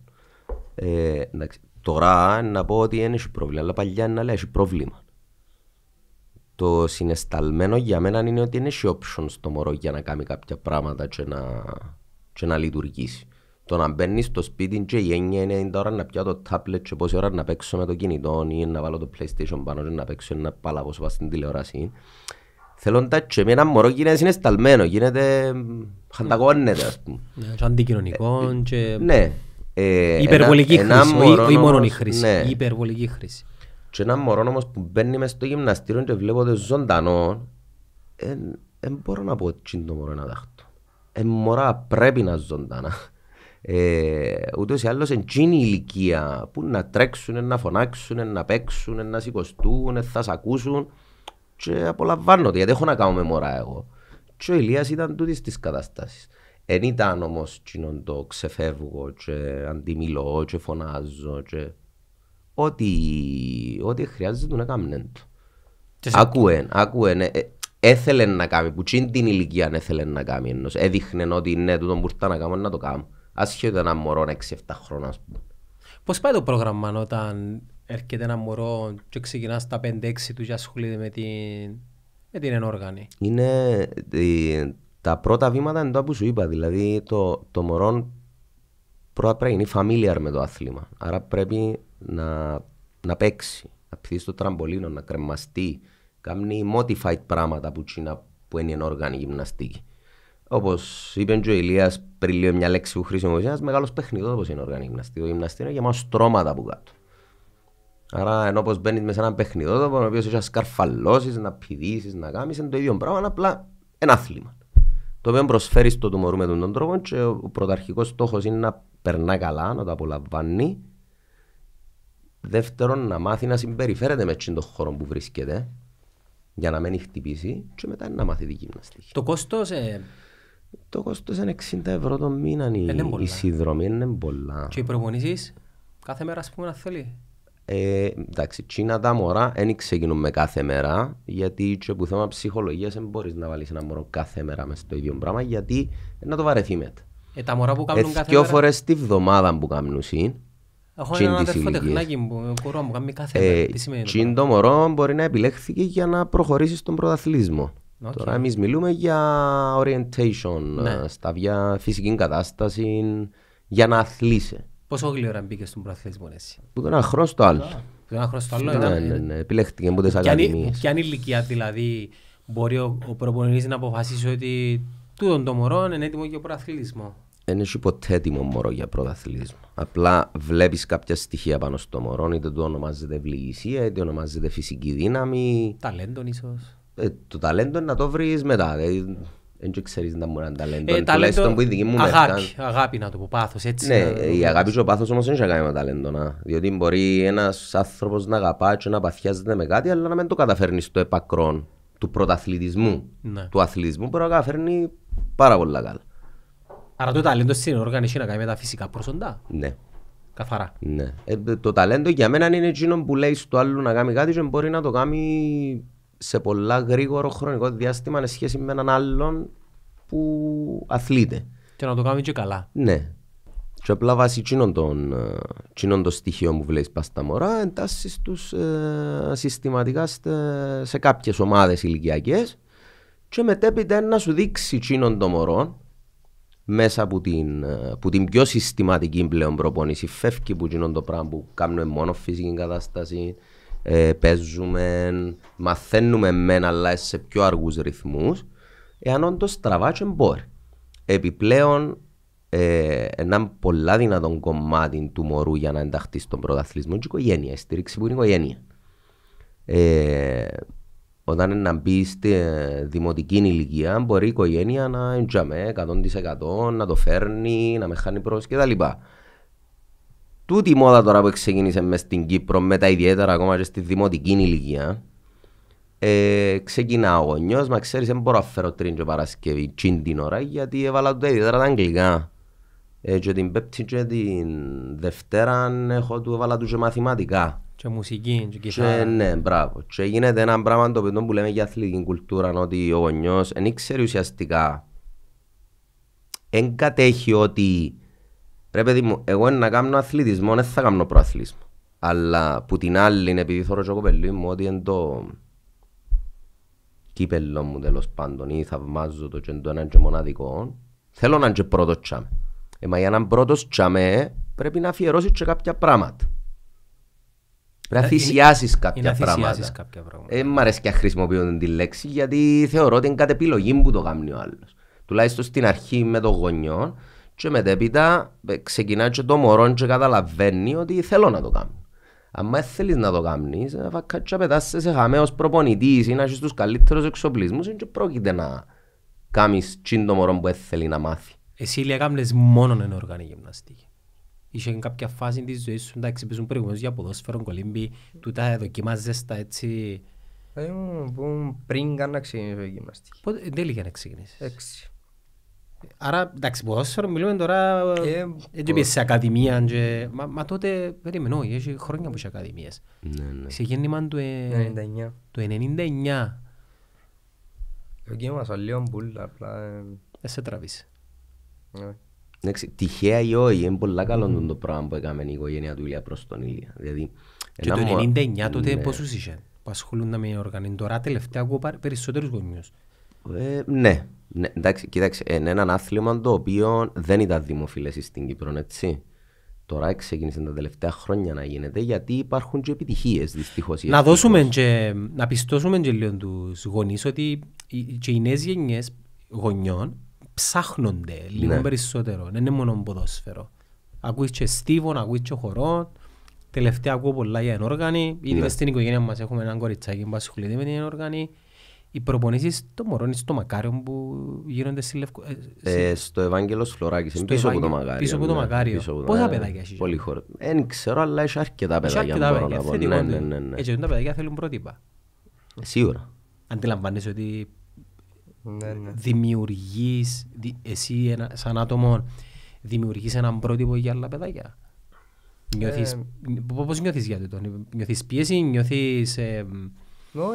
ε, εντάξει, Τώρα να πω ότι δεν έχει πρόβλημα, αλλά παλιά να λέει έχει πρόβλημα. Το συνεσταλμένο για μένα είναι ότι δεν έχει option στο μωρό για να κάνει κάποια πράγματα και να, και να λειτουργήσει. Το να μπαίνεις στο σπίτι και η έννοια είναι την να πιάω το τάπλετ και πόση ώρα να παίξω με το κινητό ή να βάλω το PlayStation πάνω και να παίξω ένα παλαβός πάνω στην τηλεόραση. Θέλοντα και με ένα μωρό γίνεται συναισθαλμένο, γίνεται χανταγώνεται ας πούμε. Ναι, Και αντικοινωνικό ε, και... Ναι, ε, υπερβολική ένα, χρήση, ένα όχι μόνο η χρήση, ναι. η υπερβολική χρήση. Και ένα μωρό όμως που μπαίνει μέσα στο γυμναστήριο και βλέπω ότι ζωντανό, δεν ε, μπορώ να πω ότι είναι το μωρό να δάχτω. Ε, μωρά πρέπει να ζωντανά. Ε, ούτως ή άλλως είναι η ηλικία που να τρέξουν, να φωνάξουν, να παίξουν, να σηκωστούν, θα σ' ακούσουν και απολαμβάνονται γιατί έχω να κάνω με μωρά εγώ. Και ο Ηλίας ήταν τούτης της κατάστασης. Δεν ήταν όμω το ξεφεύγω, και αντιμιλώ, και φωνάζω. Και... Ό,τι, ό,τι χρειάζεται να έκαμε το. Ακούεν, ακούεν. Ναι, ε, έθελε να κάνει, που τσιν την ηλικία έθελε να κάνει ενός. Έδειχνε ότι ναι, τούτο που ήρθα να κάνω να το κάνω. Ασχέτω ένα μωρό 6-7 χρόνια, ας πούμε. Πώς πάει το πρόγραμμα όταν έρχεται ένα μωρό και ξεκινάς στα 5-6 του για ασχολείται με την, με την ενόργανη. Είναι ε, τα πρώτα βήματα είναι το που σου είπα. Δηλαδή, το, το μωρό πρώτα πρέπει να είναι familiar με το άθλημα. Άρα πρέπει να, να παίξει, να πηθεί στο τραμπολίνο, να κρεμαστεί. Κάνει modified πράγματα που, τσίνα, που είναι ενόργανη γυμναστική. Όπως είπε ο Ηλίας πριν λίγο μια λέξη που χρησιμοποιείς, ένας μεγάλος παιχνιδός είναι οργανή γυμναστή. Ο γυμναστή είναι γεμάτος στρώματα από κάτω. Άρα ενώ όπως μπαίνεις μέσα σε έναν παιχνιδόδοπο, ο οποίος έχει να να πηδήσεις, να είναι το ίδιο πράγμα, απλά ένα άθλημα το οποίο προσφέρει στο τουμορού με τον τρόπο και ο πρωταρχικός στόχος είναι να περνά καλά, να το απολαμβάνει. Δεύτερον, να μάθει να συμπεριφέρεται με τον χώρο που βρίσκεται για να μην χτυπήσει και μετά να μάθει τη γυμναστική. Το κόστος. Ε... Το κόστος είναι 60 ευρώ το μήνα η, ε, η συνδρομή, είναι πολλά. Και οι προπονήσεις κάθε μέρα, ας πούμε, να θέλει. Ε, εντάξει, τσίνα τα μωρά δεν ξεκινούν με κάθε μέρα, γιατί και που θέμα ψυχολογίας δεν μπορείς να βάλεις ένα μωρό κάθε μέρα μέσα στο ίδιο πράγμα, γιατί να το βαρεθεί μετά. Ε, τα μωρά που ε, κάνουν κάθε μέρα. Δύο φορές τη βδομάδα που κάνουν συν. Έχω ένα αδερφό τεχνάκι μου, κουρό μου, κάνει κάθε ε, μέρα. Τι σημαίνει. Τσιν το μωρό μπορεί να επιλέχθηκε για να προχωρήσει στον πρωταθλήσμο. Okay. Τώρα εμείς μιλούμε για orientation, ναι. Ε, σταβιά, φυσική κατάσταση, για να αθλείσαι. Πόσο γλυόρα μπήκε στον προαθλητισμό εσύ. Που ήταν αχρός στο άλλο. Που ένα αχρό στο άλλο. Ναι, ναι, ναι, ναι. Επιλέχτηκε από ακαδημίες. Ποια ηλικία δηλαδή μπορεί ο, ο προπονητής να αποφασίσει ότι τούτο το μωρό είναι έτοιμο για προαθλητισμό. Δεν έχει ποτέ έτοιμο μωρό για πρωταθλητισμό. Απλά βλέπεις κάποια στοιχεία πάνω στο μωρό, είτε το ονομάζεται ευληγησία, είτε ονομάζεται φυσική δύναμη. Ταλέντον, ίσως. Ε, το ταλέντο να το βρεις μετά. Δηλαδή, δεν ξέρεις να μου είναι ε, ταλέντο. τουλάχιστον που η δική μου αγάπη, αγάπη να το πω, πάθος έτσι. Ναι, η αγάπη και ο πάθος όμως δεν έχει κάνει με ταλέντο. Διότι μπορεί ένας άνθρωπος να αγαπά και να παθιάζεται με κάτι αλλά να μην το καταφέρνει στο επακρόν του πρωταθλητισμού, ναι. του αθλητισμού μπορεί να καταφέρνει πάρα πολλά καλά. Άρα το ταλέντο είναι οργάνωση να κάνει με τα φυσικά προσόντα. Ναι. Καθαρά. Ναι. Ε, το ταλέντο για μένα είναι εκείνο που λέει στο άλλο να κάνει κάτι και μπορεί να το κάνει σε πολλά γρήγορο χρονικό διάστημα σε σχέση με έναν άλλον που αθλείται. Και να το κάνει και καλά. Ναι. Και απλά βάσει τσινών των, ε, των στοιχείων που βλέπεις πας στα μωρά τους ε, συστηματικά στε, σε κάποιες ομάδες ηλικιακές. και μετέπειτα να σου δείξει τσινών των μωρών μέσα από την, από ε, την πιο συστηματική πλέον προπόνηση φεύγει που τσινών το πράγμα που κάνουμε μόνο φυσική κατάσταση ε, παίζουμε, μαθαίνουμε μεν αλλά σε πιο αργούς ρυθμούς, εάν όντως τραβάτσε μπορεί. Επιπλέον, ε, ένα πολλά δυνατό κομμάτι του μωρού για να ενταχθεί στον πρωταθλητισμό είναι η οικογένεια, η στήριξη που είναι η οικογένεια. Ε, όταν να μπει στη ε, δημοτική ηλικία, μπορεί η οικογένεια να εντζαμέ 100% να το φέρνει, να με χάνει προς κτλ τούτη μόδα τώρα που ξεκίνησε μες στην Κύπρο με τα ιδιαίτερα ακόμα και στη δημοτική ηλικία ε, ξεκινά ο γονιός, μα ξέρεις δεν μπορώ να φέρω τρίντζο Παρασκευή τσιν την ώρα γιατί έβαλα το ιδιαίτερα τα αγγλικά ε, και την Πέπτη και την Δευτέρα έχω του έβαλα τους και μαθηματικά και μουσική και κιθάρα. ναι, μπράβο. Και γίνεται ένα πράγμα το οποίο που λέμε για αθλητική κουλτούρα ότι ο γονιός δεν ξέρει ουσιαστικά δεν κατέχει ότι Ρε παιδί μου, εγώ να κάνω αθλητισμό, δεν θα κάνω προαθλισμό. Αλλά που την άλλη είναι επειδή θέλω και κοπελί μου ότι είναι το κύπελλο μου τέλος πάντων ή θαυμάζω το το έναν και μοναδικό. Θέλω να είναι πρώτο τσάμε. Ε, μα για έναν πρώτος τσάμε πρέπει να αφιερώσεις και κάποια πράγματα. Πρέπει να θυσιάσεις κάποια, πράγματα. κάποια Ε, μ' αρέσει και να χρησιμοποιούν τη λέξη γιατί θεωρώ ότι είναι κάτι επιλογή που το κάνει ο άλλο. Τουλάχιστον στην αρχή με το γονιό και μετέπειτα ε, ξεκινά και το μωρό και καταλαβαίνει ότι θέλω να το κάνω. Αν θέλεις να το κάνεις, θα ε, κάτσεις να πετάσεις σε χαμένο προπονητής ή να έχεις τους καλύτερους εξοπλισμούς και πρόκειται να κάνεις τσιν το μωρό που θέλει να μάθει. Εσύ λέει κάνεις μόνο ένα οργανή γυμναστική. Είχε κάποια φάση της ζωής σου, εντάξει, πριν, προηγουμένως για ποδόσφαιρο, κολύμπι, τούτα, τα δοκιμάζες τα έτσι... πριν καν να ξεκινήσω γυμναστική. Πότε, δεν για να ξεκινήσεις. Άρα, εντάξει, ποδόσφαιρο μιλούμε τώρα έτσι ε, ε, πήγες σε ακαδημία και... μα, μα τότε, περίμενε, όχι, έχει χρόνια που είσαι ακαδημίες. Ναι, ναι. Σε γέννημα του, 99. Ε, του 99. Εκεί μας λίγο μπουλ, απλά... Ε, σε τραβείς. Ναι. Εντάξει, τυχαία ή όχι, είναι πολύ καλό το πράγμα που έκαμε η οικογένεια του Ηλία προς τον Ηλία. Δηλαδή, και το 99 τότε ναι. πόσους είσαι που ασχολούνται με οργανή. Τώρα τελευταία ακούω περισσότερους γονιούς. Ε, ναι. ναι. Εντάξει, κοίταξε, ε, είναι ένα άθλημα το οποίο δεν ήταν δημοφιλές στην Κύπρο, έτσι. Τώρα ξεκίνησε τα τελευταία χρόνια να γίνεται γιατί υπάρχουν και επιτυχίες δυστυχώς. Να δώσουμε να πιστώσουμε και λίγο τους γονείς ότι και οι νέες γενιές γονιών ψάχνονται λίγο ναι. περισσότερο. Δεν είναι μόνο ποδόσφαιρο. Ακούεις και στίβων, ακούεις και χορό. Τελευταία ακούω πολλά για ενόργανη. Ήδη ναι. στην οικογένεια μας έχουμε έναν κοριτσάκι που ασχολείται με την ενόργανη οι προπονήσεις στο είναι στο μακάριο που γίνονται στη Λευκο... Ε, ε στο Ευάγγελος Φλωράκης, Είναι πίσω, από το μακάριο, πίσω από το ναι, μακάριο. Πίσω από το Πόσα παιδάκια έχεις. Πολύ χώρο. Δεν ξέρω, αλλά έχει αρκετά παιδάκια. Έχει αρκετά παιδάκια, ναι, ναι, ναι, ναι. Έτσι, τα παιδάκια θέλουν πρότυπα. Σίγουρα. Αντιλαμβάνεσαι ότι ναι, ναι. δημιουργείς, εσύ ένα, σαν άτομο, δημιουργείς έναν πρότυπο για άλλα παιδάκια. Νιώθεις, ε... Πώς νιώθεις για το, Νιωθεί πίεση, νιώθεις...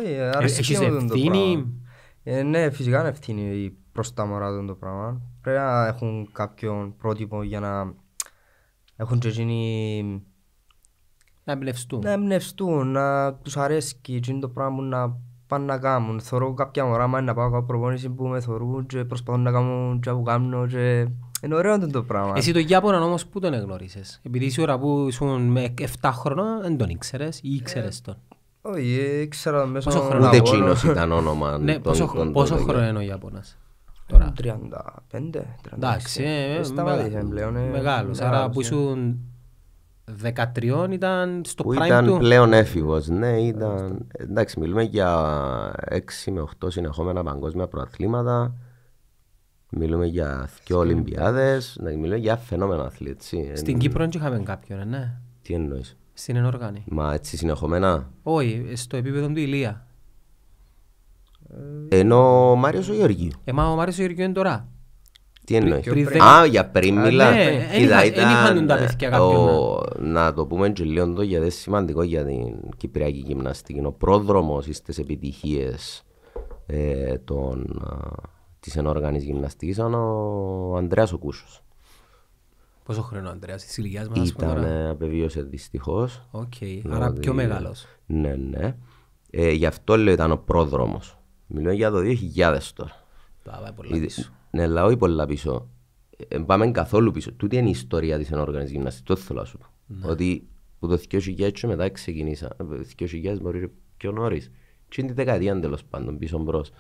Ε, ε, έχεις ευθύνη. Ε, ναι, φυσικά είναι ευθύνη προς τα μωρά το πράγμα. Πρέπει να έχουν κάποιον πρότυπο για να έχουν και εκείνοι... Να εμπνευστούν. Να εμπνευστούν, να τους αρέσει και το πράγμα να πάνε να κάνουν. Θεωρώ κάποια μωρά μάλλον να πάω κάποια προπόνηση που με θεωρούν και προσπαθούν να κάνουν και που κάνουν και... Είναι ωραίο το πράγμα. Εσύ το Γιάπωνα όμως πού τον εγνώρισες. Επειδή η ώρα που ήσουν 7 χρόνια δεν τον ήξερες ή ήξερες τον. Όχι, ήξερα μέσα... Πόσο χρόνο Ούτε εκείνος ήταν όνομα. Ναι, πόσο, χρόνο είναι ο Ιάπωνα. Τώρα. 35, 36. Εντάξει, ε, ε, σταματήσε Μεγάλο. Ε, άρα που ήσουν 13 ήταν στο που ήταν πλέον έφηβος. ναι ήταν, εντάξει μιλούμε για 6 με 8 συνεχόμενα παγκόσμια προαθλήματα, μιλούμε για και ολυμπιάδε, μιλούμε για φαινόμενο αθλήτη. Στην Κύπρο δεν είχαμε κάποιον, ναι. Τι εννοείς. Στην ενόργανη. Μα έτσι συνεχωμένα. Όχι, στο επίπεδο του Ηλία. Ε, ενώ ο Μάριος ο Γεωργίου. Ε, μα ο Μάριος ο Γεωργίου είναι τώρα. Τι εννοείς. Α, για πριν μιλά. Ναι, δεν είχαν τα παιδιά κάποιον. Ναι. Να το πούμε και λίγο εδώ γιατί είναι σημαντικό για την Κυπριακή γυμναστική. Ο πρόδρομος στις επιτυχίες ε, των, της ενόργανης γυμναστικής ο Ανδρέας ο Πόσο χρόνο ο Αντρέας, εις ηλικίας μας Ήταν, απεβίωσε δυστυχώς. Οκ, okay. δηλαδή... άρα πιο μεγάλος. Ναι, ναι. Ε, γι' αυτό λέω ήταν ο πρόδρομος. Μιλούμε για το 2000 τώρα. Πάμε πολλά πίσω. Ναι, λαό ή πολλά πίσω. Ε, πάμε καθόλου πίσω. Τούτη είναι όχι πολλά πίσω. Ε, πάμε καθόλου πίσω. Τούτη είναι η ιστορία της ενόργανης Γυμναστής. Το θέλω να σου πω. Ναι. Ότι που το 2000 μετά ξεκινήσα. Το 2000 μπορεί πιο νωρίς. Τι είναι τη δεκαετία τέλος πάντων πίσω μπρος.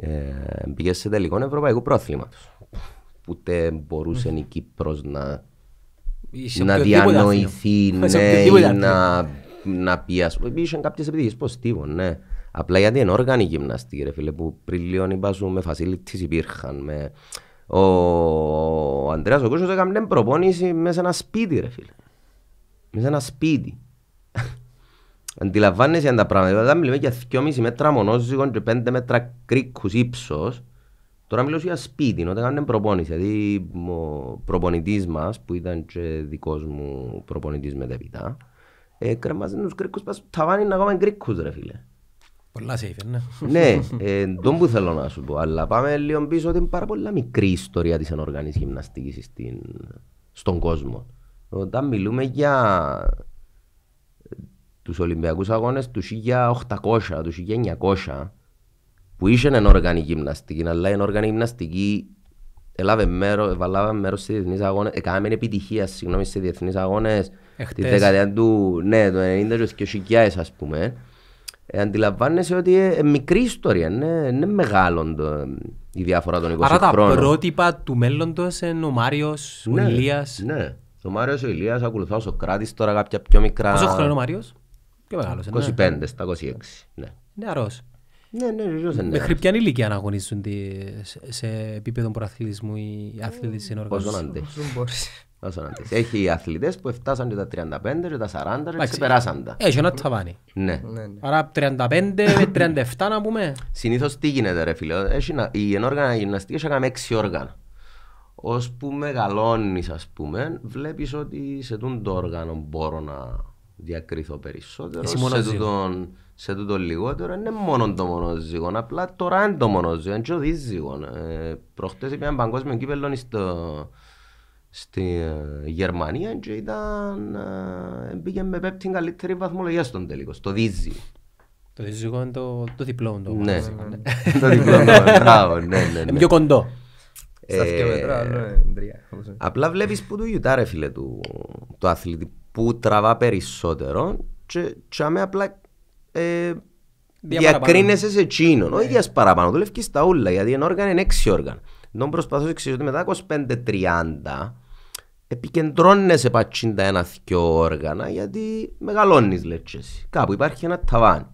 Ε, πήγε σε τελικό ευρωπαϊκό πρόθλημα ούτε μπορούσε η Κύπρος να, να διανοηθεί ναι, ή να, να πει. καποιες κάποιες επιδείξεις ποστίβων, ναι. Απλά γιατί είναι όργανη γυμναστή, ρε φίλε, που πριν λίγο είπα σου με facilities υπήρχαν. Με... Ο, ο ο Κούσος έκανε προπόνηση μέσα σε ένα σπίτι, ρε φίλε. Μέσα σε ένα σπίτι. [LAUGHS] Αντιλαμβάνεσαι αν τα πράγματα. Όταν μιλούμε για 2,5 μέτρα μονόζυγων και 5 μέτρα κρίκους ύψος, Τώρα μιλώ για σπίτι, όταν κάνουν προπόνηση. Δηλαδή, ο προπονητής μας, που ήταν και δικός μου προπονητής με δεπιτά, ε, κρεμάζει του κρίκου θα βάνει να κάνουμε κρίκου, ρε φίλε. Πολλά σε ναι. ναι, ε, τον που θέλω να σου πω, αλλά πάμε λίγο πίσω ότι είναι πάρα πολύ μικρή ιστορία της ενόργανη γυμναστικής στον κόσμο. Όταν μιλούμε για ε, τους Ολυμπιακούς Αγώνες του 1800, του 1900, που είχε οργανή γυμναστική, αλλά η οργανή γυμναστική έλαβε μέρο, έβαλαβε μέρος σε διεθνείς αγώνες, έκαναμε επιτυχία συγγνώμη σε διεθνείς αγώνες Εχτες. τη δεκαετία του, ναι, το 90 και ο Σικιάης, ας πούμε. Ε, αντιλαμβάνεσαι ότι ε, ε μικρή ιστορία, είναι, είναι μεγάλο το, η διάφορα των 20 χρόνων. Άρα χρόνο. τα πρότυπα του μέλλοντος είναι ο Μάριος, ναι, ο Ηλίας. Ναι, ο Μάριος, ο Ηλίας, ακολουθά ο Σοκράτης, τώρα κάποια πιο μικρά... Πόσο χρόνο ο Μάριος, πιο μεγάλος. 25 ναι. στα 26, ναι. Νεαρός. Ναι, ναι, ναι, ναι. Μέχρι ποια ηλικία τη, σε επίπεδο προαθλητισμού οι αθλητές ε, στην οργάνωση. Πόσο αντέχει. Έχει αθλητές που φτάσαν τα 35 και τα 40 και ξεπεράσαν τα. Έχει ένα ταβάνι. Ναι. Ναι, ναι. Άρα 35 με 37 να πούμε. Συνήθως τι γίνεται ρε φίλε. Η ενόργανα γυμναστικής έχει έξι 6 όργανα. Ως που μεγαλώνεις ας πούμε βλέπεις ότι σε τούν το όργανο μπορώ να διακριθώ περισσότερο. Εσύ μόνο σε τούτο λιγότερο είναι μόνο το μονοζύγον. Απλά τώρα είναι το μονοζύγον, είναι και ο δίζυγον. Ε, Προχτές είπε παγκόσμιο κύπελλον στο, στη ε, Γερμανία και ήταν, ε, πήγε με πέπτην καλύτερη βαθμολογία στον τελικό, στο δίζι. Το δίζυγο είναι το, το διπλό. Το ναι, ναι. [LAUGHS] το διπλό. Ναι, μπράβο, ναι, ναι. [LAUGHS] Είναι ναι. πιο κοντό. Ε, ε, απλά βλέπεις που του γιουτάρε φίλε του, του αθλητή που τραβά περισσότερο και, και απλά ε, διακρίνεσαι σε εκείνον, όχι για ε. παραπάνω, δουλεύεις στα ούλα, γιατί ένα όργανο είναι έξι όργανα. Τον προσπαθώ να εξηγήσω ότι μετά 25-30 επικεντρώνεσαι πατσίντα ένα δυο όργανα γιατί μεγαλώνεις λέτσες. Κάπου υπάρχει ένα ταβάνι.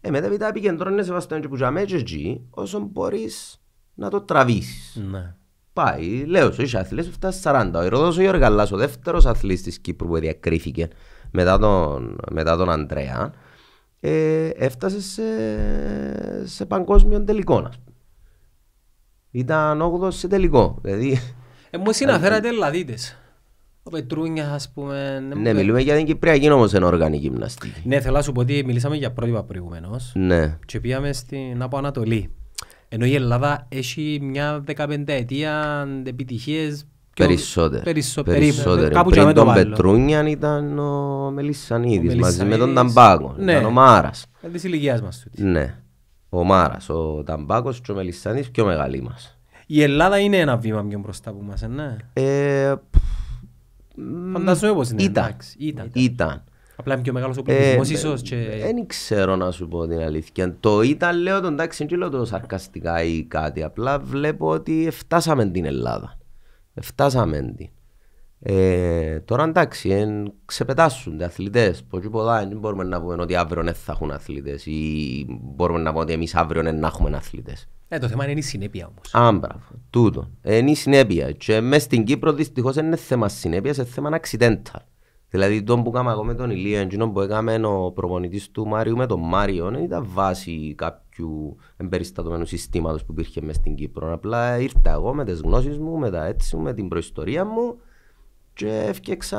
Ε, μετά μετά επικεντρώνεσαι βαστόν και που τζι όσο μπορείς να το τραβήσεις. Ναι. Πάει, λέω, είσαι άθλης, φτάσει 40. Ο Ηρωδός ο Γιώργαλάς, ο δεύτερος αθλής της Κύπρου που διακρίθηκε μετά τον, μετά τον Αντρέα, ε, έφτασε σε, σε παγκόσμιο τελικό. Ήταν 8 σε τελικό. Δηλαδή, ε, μου συναφέρατε [LAUGHS] λαδίτε. Ο Πετρούνιας, ας πούμε. Ναι, ναι μιλούμε για την Κυπριακή όμω ενώ οργανή γυμναστική. Ναι, θέλω να σου πω ότι μιλήσαμε για πρότυπα προηγουμένως. Ναι. Και πήγαμε στην από Ανατολή. Ενώ η Ελλάδα έχει μια δεκαπενταετία επιτυχίε Περισσότερο. Περισσότερο. Περισσότερο. Πριν τον Πετρούνιαν ήταν ο Μελισσανίδης μαζί με τον Ταμπάκο. Ναι. Ήταν ο Μάρας. Τη ε, της ηλικίας Ναι. Ο Μάρας, ο Ταμπάκος και ο Μελισσανίδης και ο Μεγαλή μας. Η Ελλάδα είναι ένα βήμα πιο μπροστά από μας. Ε, ναι. Ε, Φανταζόμαι πως είναι. Ήταν. Ήταν. ήταν. Απλά είναι πιο μεγάλος ο πληθυσμό, ε, ίσως και... Δεν ξέρω να σου πω την αλήθεια. Το ήταν λέω τον εντάξει, δεν λέω το σαρκαστικά ή κάτι. Απλά βλέπω ότι φτάσαμε την Ελλάδα. Φτάσαμε ε, τώρα εντάξει, ε, ξεπετάσουν οι αθλητέ. πολύ πολλά δεν μπορούμε να πούμε ότι αύριο δεν θα έχουν αθλητές ή μπορούμε να πούμε ότι εμείς αύριο δεν έχουμε αθλητές. Ε, το θέμα είναι η συνέπεια όμως. Άμπραβο, τούτο. Ε, είναι η συνέπεια. Και μέσα στην Κύπρο δυστυχώς δεν είναι θέμα συνέπειας, είναι θέμα accidental. Δηλαδή, τον που έκαμε εγώ με τον Ηλία, τον που έκαμε ο προπονητής του Μάριου με τον Μάριο, δεν ήταν βάση κάποιου εμπεριστατωμένου συστήματος που υπήρχε μέσα στην Κύπρο. Απλά ήρθα εγώ με τις γνώσεις μου, με τα έτσι μου, με την προϊστορία μου και έφτιαξα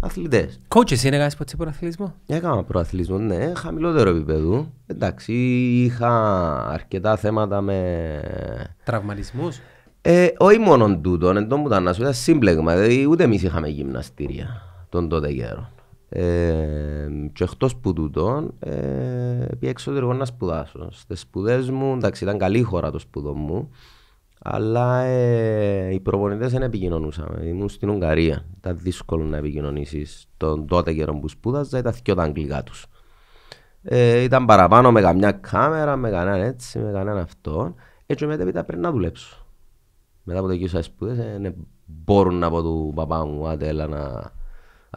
αθλητέ. Κότσε, είναι κανένα ποτέ προαθλητισμό. Έκανα προαθλητισμό, ναι, χαμηλότερο επίπεδο. Εντάξει, είχα αρκετά θέματα με. Τραυματισμούς. Ε, όχι μόνο τούτο, εντό που ήταν να σου σύμπλεγμα. Δηλαδή, ούτε εμείς είχαμε γυμναστήρια τον τότε καιρών. Ε, και εκτός που τούτον, ε, πήγα εξωτερικό να σπουδάσω. Στις σπουδές μου, εντάξει, ήταν καλή χώρα το σπουδό μου, αλλά ε, οι προπονητές δεν επικοινωνούσαν. Ήμουν στην Ουγγαρία. Ήταν δύσκολο να επικοινωνήσεις τον τότε καιρό που σπούδαζα, ήταν και τα αγγλικά τους. Ε, ήταν παραπάνω με καμιά κάμερα, με κανέναν έτσι, με κανέναν αυτό. Έτσι ε, μετά πρέπει να δουλέψω. Μετά από το σα σπουδέ, δεν ναι, μπορούν να πω του παπά μου, άντε, έλα να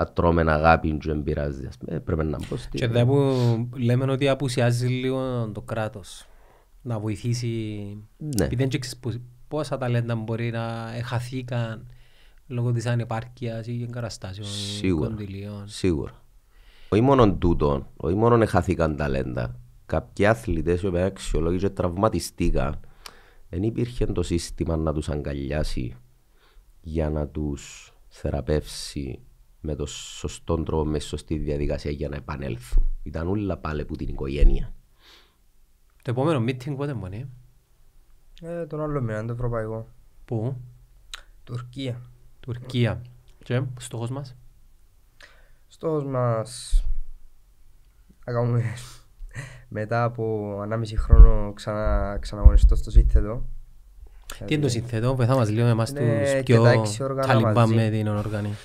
ατρώμεν αγάπη και δεν πειράζει. Πρέπει να πω στη... Και δεν που λέμε ότι απουσιάζει λίγο το κράτος. Να βοηθήσει. Ναι. Επειδή δεν ξέρει πόσα ταλέντα μπορεί να χαθήκαν λόγω της ανεπάρκειας ή εγκαταστάσεων σίγουρα, κοντιλίων. Σίγουρα. Όχι μόνο τούτο, όχι μόνο χαθήκαν ταλέντα. Κάποιοι αθλητές οι οποίοι αξιολόγησαν τραυματιστήκαν. Δεν υπήρχε το σύστημα να τους αγκαλιάσει για να τους θεραπεύσει με το σωστό τρόπο, με σωστή διαδικασία για να επανέλθουν. Ήταν όλα πάλι από την οικογένεια. Το επόμενο meeting πότε μπορεί. Ε? ε, τον άλλο μήνα, το ευρωπαϊκό. Πού? Τουρκία. Τουρκία. Και στόχος μας. Στόχος μας να μετά από ανάμιση χρόνο ξανα, ξαναγωνιστώ στο σύνθετο. Τι είναι το ε, σύνθετο, βοηθά μας λίγο εμάς ναι, τους πιο ταλιμπάμε την οργανή. [LAUGHS]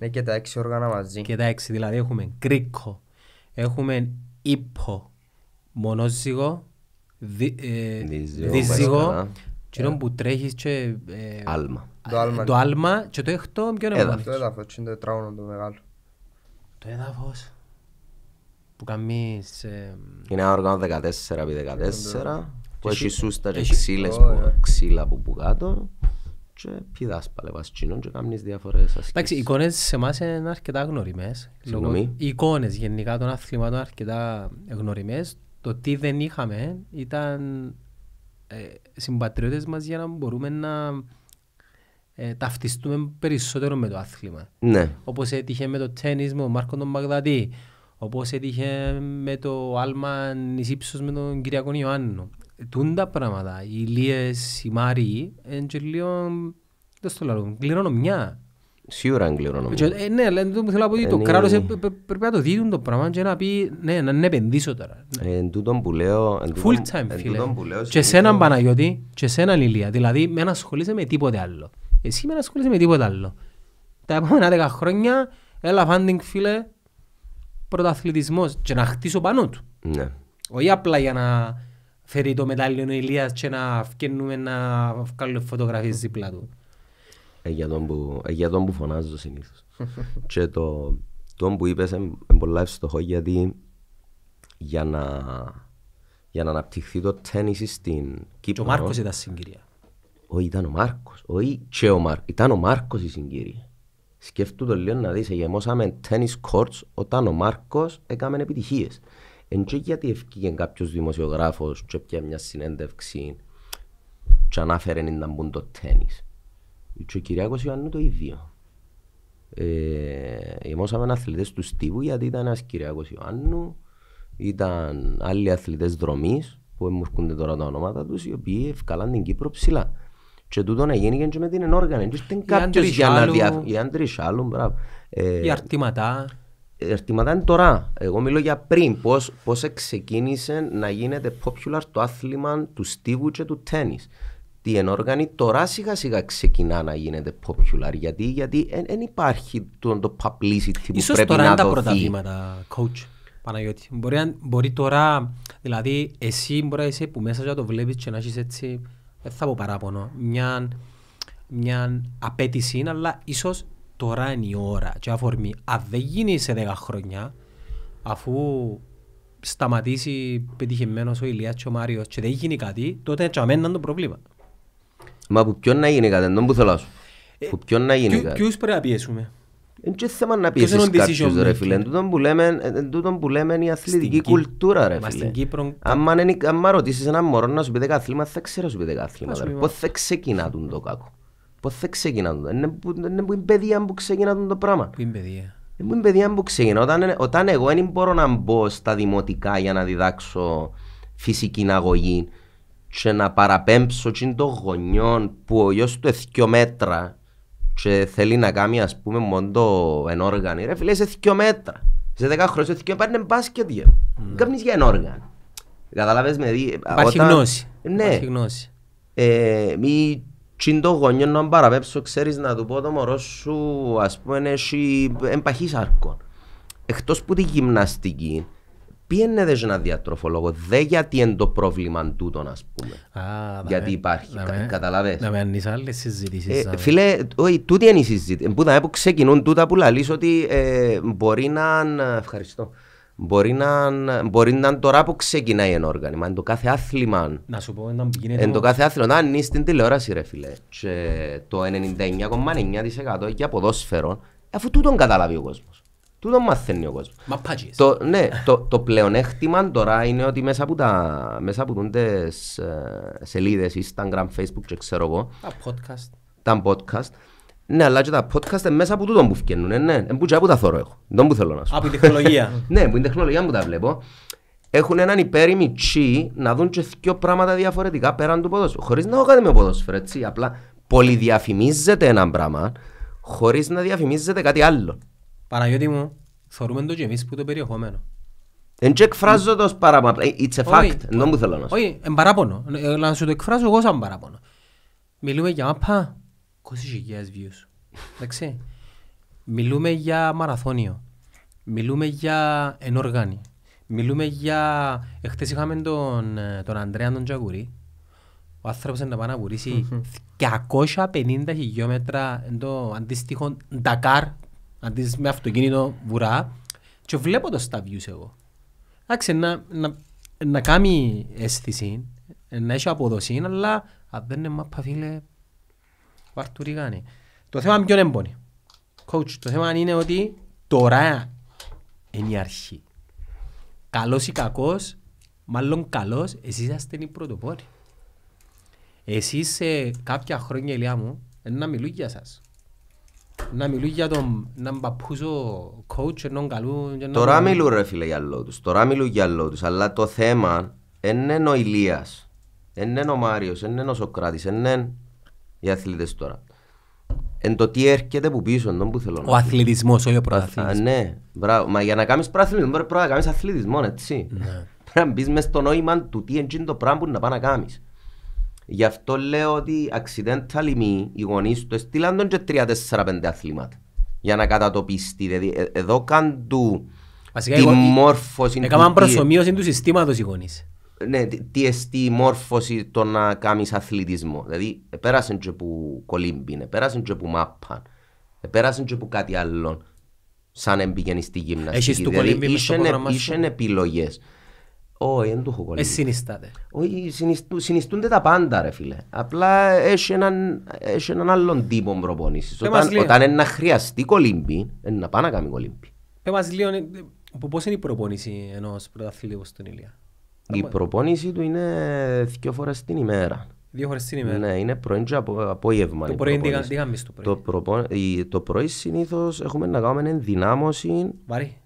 Ναι, και τα έξι όργανα μαζί. Και τα έξι, δηλαδή έχουμε κρίκο, έχουμε ύπο, μονόζυγο, δι, ε, δίζυγο, Κοινό που τρέχεις και... Ε, άλμα. Το άλμα. Το άλμα και το έκτο ποιο είναι έδαφος. Το έδαφος, είναι το τετράγωνο το μεγάλο. Το έδαφος που καμίς. Ε, είναι ένα όργανο 14x14 που έχει σούστα και ξύλες, ε. ξύλα από κάτω και πηδάς πάλι τσίνων και κάνεις διάφορες ασκήσεις. Εντάξει, οι εικόνες σε εμάς είναι αρκετά γνωριμές. Συγγνώμη. Οι εικόνες γενικά των αθλημάτων είναι αρκετά γνωριμές. Το τι δεν είχαμε ήταν ε, συμπατριώτες μας για να μπορούμε να ε, ταυτιστούμε περισσότερο με το άθλημα. Ναι. Όπως έτυχε με το τέννις με τον Μάρκο τον Μαγδατή, όπως έτυχε με το άλμα νησίψος με τον Κυριακόν Ιωάννου. Τούν τα πράγματα, οι Λίες, οι Μάριοι, είναι και λίγο, δεν στο λέω, κληρονομιά. Σίγουρα είναι κληρονομιά. Ε, ναι, αλλά το θέλω να πω ότι το κράτος ε, πρέπει να το δει το πράγμα και να πει, ναι, να είναι επενδύσω τώρα. Εν τούτον που λέω... Full time, φίλε. Και σε έναν Παναγιώτη και σε έναν Ηλία. Δηλαδή, με ασχολείσαι με τίποτε άλλο. Εσύ με ασχολείσαι με τίποτε άλλο. Τα επόμενα δέκα χρόνια, έλα funding, φίλε, πρωταθλητισμός και να χτίσω πάνω του. Ναι. Όχι απλά για να φέρει το μετάλλιο ο Ηλίας και να φτιάχνουμε να βγάλουμε φωτογραφίες δίπλα του. Ε, για, τον που, ε, φωνάζω συνήθως. [LAUGHS] και το, τον που είπες είναι πολύ ευστοχό γιατί για να, για να αναπτυχθεί το τέννις στην Κύπρο. Και ο Μάρκος ήταν συγκυρία. Όχι, ήταν ο Μάρκος. Όχι, και ο Μάρκος. Ήταν ο Μάρκος η συγκυρία. Σκέφτου το λίγο να δεις, γεμώσαμε τέννις κόρτς όταν ο Μάρκος έκαμε επιτυχίες. Εν και γιατί ευκήγε κάποιος δημοσιογράφος και πια μια συνέντευξη και ανάφερε να μπουν το τέννη. Και ο Κυριακός Ιωάννου το ίδιο. Ε, Είμαστε αθλητές του Στίβου γιατί ήταν ένας Κυριακός Ιωάννου, ήταν άλλοι αθλητές δρομής που έρχονται τώρα τα ονόματα τους, οι οποίοι ευκαλάν την Κύπρο ψηλά. Και τούτο να και με την ενόργανη ερωτήματα είναι τώρα. Εγώ μιλώ για πριν. πώς πώς ξεκίνησε να γίνεται popular το άθλημα του στίβου και του τέννις. Τι ενόργανοι τώρα σιγά σιγά ξεκινά να γίνεται popular. Γιατί, γιατί δεν υπάρχει το, το publicity που πρέπει τώρα να δοθεί. είναι τα πρώτα βήματα, coach. Παναγιώτη. Μπορεί, μπορεί τώρα, δηλαδή εσύ μπορεί να είσαι που μέσα να το βλέπεις και να έχεις έτσι, δεν θα πω παράπονο, μια, μια απέτηση, αλλά ίσως τώρα είναι η ώρα και αφορμή. Αν δεν γίνει σε 10 χρόνια, αφού σταματήσει πετυχημένος ο Ηλίας και ο Μάριος και δεν γίνει κάτι, τότε έτσι αμένα είναι το πρόβλημα. Μα που ποιον να γίνει κάτι, δεν που θέλω να σου. Ε, που ποιον να γίνει κάτι. Ποιους πρέπει να πιέσουμε. Είναι και θέμα να πιέσεις κάποιους ρε φίλε. Τούτον που λέμε, ε, ε, τούτον που λέμε είναι η αθλητική κουλτούρα ρε φίλε. Αν ρωτήσεις έναν μωρό να σου πει δεκαθλήμα, θα ξέρω σου πει δεκαθλήμα. Πώς θα ξεκινά το κάκο. Πότε ξεκινά το. Είναι που είναι παιδεία που ξεκινά το πράγμα. Που είναι παιδεία. Είναι Που είναι παιδεία που ξεκινά. Όταν, όταν εγώ δεν μπορώ να μπω στα δημοτικά για να διδάξω φυσική αγωγή και να παραπέμψω το γονιόν που ο γιος του εθκιο μέτρα και θέλει να κάνει ας πούμε μόνο ενόργανη ρε φίλε είσαι εθκιο μέτρα σε 10 χρόνια είσαι εθκιο μέτρα είναι μπάσκετ mm. κάνεις για ναι. ενόργανη καταλάβες με δι... υπάρχει όταν... γνώση ναι υπάρχει γνώση ε, μη τι είναι το γονιό να παραπέψω, ξέρεις να του πω το μωρό σου, ας πούμε, έχει εμπαχή αρκών. Εκτός που τη γυμναστική, ποιο δε ένα διατροφολόγο, δε γιατί είναι το πρόβλημα τούτο, ας πούμε. Α, γιατί υπάρχει, κα, καταλαβες. Να με ανείς άλλες συζητήσεις. Ε, φίλε, όχι, τούτη είναι η συζήτηση. Που θα ξεκινούν τούτα που λαλείς ότι ε, μπορεί να... Ευχαριστώ. Μπορεί να, μπορεί να είναι τώρα που ξεκινάει ένα όργανο, αν το κάθε άθλημα. Να σου πω, Είναι το κάθε άθλημα. Να είναι στην τηλεόραση, ρε φίλε. Και το 99,9% για ποδόσφαιρο, αφού τούτον καταλάβει ο κόσμος. Τούτον μαθαίνει ο κόσμος. Μα πάτσε. Το, ναι, το, το πλεονέκτημα τώρα είναι ότι μέσα από, τα, μέσα από ε, σελίδες, Instagram, Facebook και ξέρω εγώ. Τα podcast. Τα podcast ναι, αλλά και τα podcast μέσα από τούτο που φτιάχνουν. Ναι, ναι, που και τα θωρώ έχω. Δεν που θέλω να σου πω. Από την τεχνολογία. [LAUGHS] ναι, που την τεχνολογία μου τα βλέπω. Έχουν έναν υπέρημη τσι να δουν και δύο πράγματα διαφορετικά πέραν του ποδόσφαιρου. Χωρίς να έχω κάτι με ποδόσφαιρο, έτσι. Απλά πολυδιαφημίζεται ένα πράγμα χωρίς να διαφημίζεται κάτι άλλο. Παναγιώτη μου, θεωρούμε το και εμείς που το περιεχόμενο. Δεν και εκφράζω το παραπάνω. Ε, it's a fact. Δεν μου θέλω να σου πω. Όχι, παράπονο. Ε, να σου το εκφράζω εγώ σαν παράπονο. Μιλούμε για μαπά, views. Εντάξει. Μιλούμε για μαραθώνιο. Μιλούμε για ενόργανη. Μιλούμε για... Εχθές είχαμε τον, τον Αντρέα τον Τζαγουρί. Ο άνθρωπος να πάει να βουρήσει 250 χιλιόμετρα το αντίστοιχο Ντακάρ, αντί με αυτοκίνητο βουρά. Και βλέπω το στα views εγώ. Εντάξει, να, να, να κάνει αίσθηση, να έχει αποδοσή, αλλά αν δεν είναι μάπα φίλε, το θέμα ποιον εμπόνει. Coach, το θέμα είναι ότι τώρα είναι η αρχή. Καλός ή κακός, μάλλον καλός, εσείς είσαστε οι πρωτοπόροι. Εσείς σε κάποια χρόνια, ηλιά μου, να μιλούν για σας. Να μιλούν για τον να μπαπούζω coach, έναν καλού... Τώρα μιλούν ρε φίλε για λόγους, τώρα μιλούν για λόγους, αλλά το θέμα είναι ο Ηλίας, είναι ο Μάριος, είναι ο Σοκράτης, είναι οι αθλητές τώρα. Εν το τι έρχεται που πίσω, δεν που θέλω να Ο αθλητισμός, όχι ο προαθλητισμό. Ναι, μπράβο. Μα για να κάνεις προαθλητισμό πρέπει να κάνεις αθλητισμό, έτσι. Ναι. Πρέπει να μπεις μέσα στο νόημα του τι είναι το πράγμα που να πάει να κάνεις. Γι' αυτό λέω ότι accidental μη οι γονείς του έστειλαν τον και τρία, τέσσερα, πέντε αθληματα Για να κατατοπιστεί. Δηλαδή, ε, εδώ καν του. Βασικά, τη μόρφωση. Έκαναν προσωμείωση του συστήματος οι γονείς ναι, τι εστί μόρφωση το να κάνεις αθλητισμό. Δηλαδή, πέρασε και που κολύμπινε, πέρασε και που μάπαν, πέρασε και που κάτι άλλο. Σαν να πηγαίνεις στη γυμναστική. Έχεις του δηλαδή, κολύμπι στο επιλογέ. Όχι, δεν του έχω ε, κολύμπι. Εσύ συνιστάτε. Όχι, συνιστούνται τα πάντα, ρε φίλε. Απλά έχεις έναν, άλλον τύπο προπονήσει. Όταν, όταν είναι να χρειαστεί κολύμπι, είναι να πάει να κάνει κολύμπι. Πε λίγο, πώς είναι η προπονήση ενός πρωταθλητή στον Ηλία. Η προπόνηση του είναι δύο φορές την ημέρα. Δύο φορές την ημέρα. Ναι, είναι πρωί και απο, απόγευμα. Το πρωί είναι δίγαμι το πρωί. Το, προπο, το πρωί συνήθως έχουμε να κάνουμε ενδυνάμωση. Βάρη.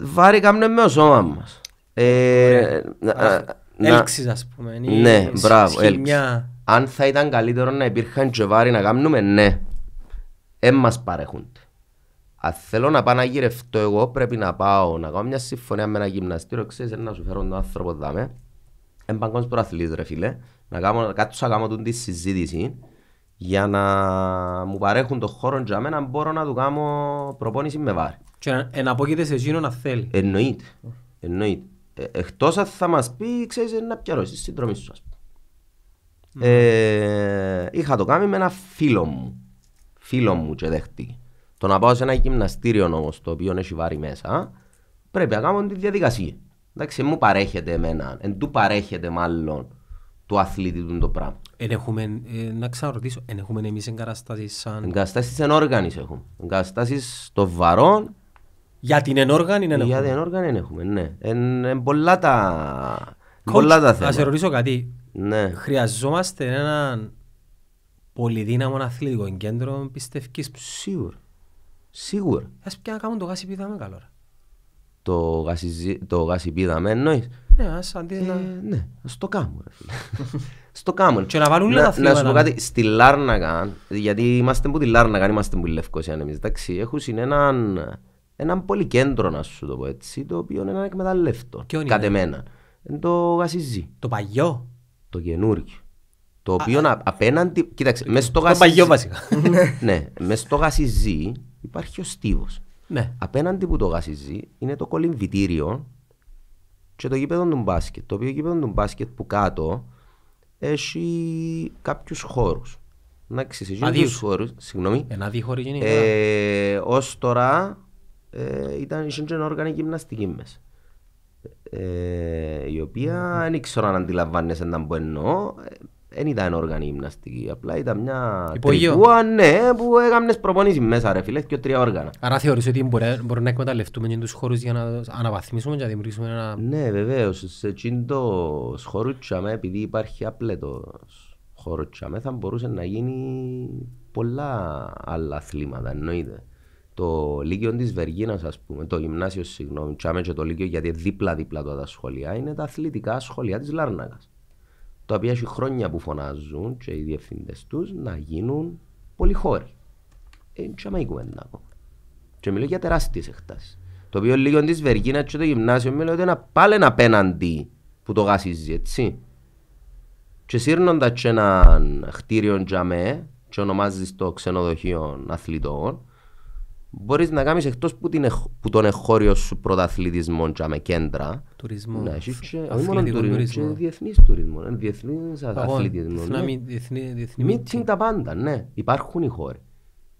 Βάρη κάνουμε ε, με το σώμα μας. Ε, έλξη, α πούμε. Ναι, μπράβο. Αν θα ήταν καλύτερο να υπήρχαν και να κάνουμε, ναι. Ε, παρέχονται. Αν θέλω να πάω να γυρευτώ εγώ πρέπει να πάω να κάνω μια συμφωνία με ένα γυμναστήριο, ξέρεις να σου φέρω τον άνθρωπο δάμε. Εν παγκόσμιος προαθλής ρε φίλε, να κάνω, κάτω να κάνω τη συζήτηση για να μου παρέχουν το χώρο για μένα να μπορώ να του κάνω προπόνηση με βάρη. Και να σε εκείνο να θέλει. Εννοείται. Εννοείται. Ε, εκτός αν θα μας πει, ξέρεις, να πιαρώσεις τη συνδρομή σου, πούμε. Mm. Ε, είχα το κάνει με ένα φίλο μου. Φίλο μου και δέχτηκε. Το να πάω σε ένα γυμναστήριο όμως, το οποίο έχει βάρη μέσα, πρέπει να κάνω τη διαδικασία. Εντάξει, μου παρέχεται εμένα, εν του παρέχεται μάλλον του αθλητή του το πράγμα. Εν έχουμε, ε, να ξαναρωτήσω, εν έχουμε εμείς εγκαταστάσεις σαν... εν όργανης έχουμε. Εγκαταστάσεις των βαρών. Για την εν όργανη Για την ενόργανη έχουμε, ναι. Εν, εν πολλά τα, Coach, πολλά τα θέματα. Να σε ρωτήσω κάτι. Ναι. Χρειαζόμαστε έναν πολυδύναμο αθλητικό κέντρο πιστεύεις. Σίγουρα. Σίγουρα. Ας πια να κάνουμε το γάσι πίδα μέλο. το γάσι πίδαμε καλό. Το γάσι, το γάσι πίδαμε Ναι, ας αντί ε, να... ναι, ας το κάνουμε. Στο κάμουν. Και να βάλουν λίγα να, να σου πω κάτι, στη Λάρναγκαν, γιατί είμαστε που τη Λάρναγκαν, είμαστε που τη Λευκοσία εμείς, εντάξει, έχουν έναν, έναν πολυκέντρο να σου το πω έτσι, το οποίο είναι ένα εκμεταλλεύτο, κατεμένα. Είναι το γασιζί. Το παλιό. Το καινούργιο. Το οποίο α, απέναντι. Κοίταξε, μέσα στο γασιζί. Το παλιό βασικά. ναι, μέσα στο γασιζί υπάρχει ο στίβος. Ναι. Απέναντι που το γασιζεί είναι το κολυμβητήριο και το γήπεδο του μπάσκετ. Το οποίο γήπεδο του μπάσκετ που κάτω έχει κάποιους χώρους. Να ξεσυζητήσουμε του χώρους. Συγγνώμη. Ένα ε, γενικά. Ε, Ως τώρα ε, ήταν ένα όργανο γυμναστική μέσα. Ε, η οποία ναι. δεν mm ξέρω αν αντιλαμβάνεσαι να μπω εννοώ. Ε, δεν ήταν όργανη γυμναστική, απλά ήταν μια Υπογείο. τρικούα, ναι, που έκαναν προπονήσεις μέσα ρε φίλε, και τρία όργανα. Άρα θεωρείς ότι μπορούμε να εκμεταλλευτούμε και τους χώρους για να αναβαθμίσουμε και να δημιουργήσουμε ένα... Ναι, βεβαίως, σε εκείνο το τσάμε, επειδή υπάρχει απλέτος χώρο τσάμε, θα μπορούσε να γίνει πολλά άλλα αθλήματα, εννοείται. Το Λύκειο της Βεργίνας, ας πούμε, το γυμνάσιο, συγγνώμη, τσάμε και το Λύκειο, γιατί δίπλα-δίπλα τα σχολεία είναι τα αθλητικά σχολεία της Λάρνακας τα οποία έχει χρόνια που φωνάζουν και οι διευθυντές τους να γίνουν πολυχώροι. Είναι τσαμά η κουβέντα ακόμα. Και μιλώ για τεράστιες εκτάσεις. Το οποίο λίγο της Βεργίνα και το γυμνάσιο μιλώ ότι είναι πάλι ένα απέναντι που το γασίζει, έτσι. Και σύρνοντας έναν χτίριο τζαμέ, και ονομάζεις το ξενοδοχείο αθλητών, μπορείς να κάνεις εκτός που, που, τον εγχώριο σου πρωταθλητισμό και με κέντρα. Τουρισμό. Να όχι μόνο τουρισμό, και ναι, ναι. διεθνή τουρισμό. Διεθνή αθλητισμό. Μίτσινγκ τα πάντα, ναι. Υπάρχουν οι χώροι.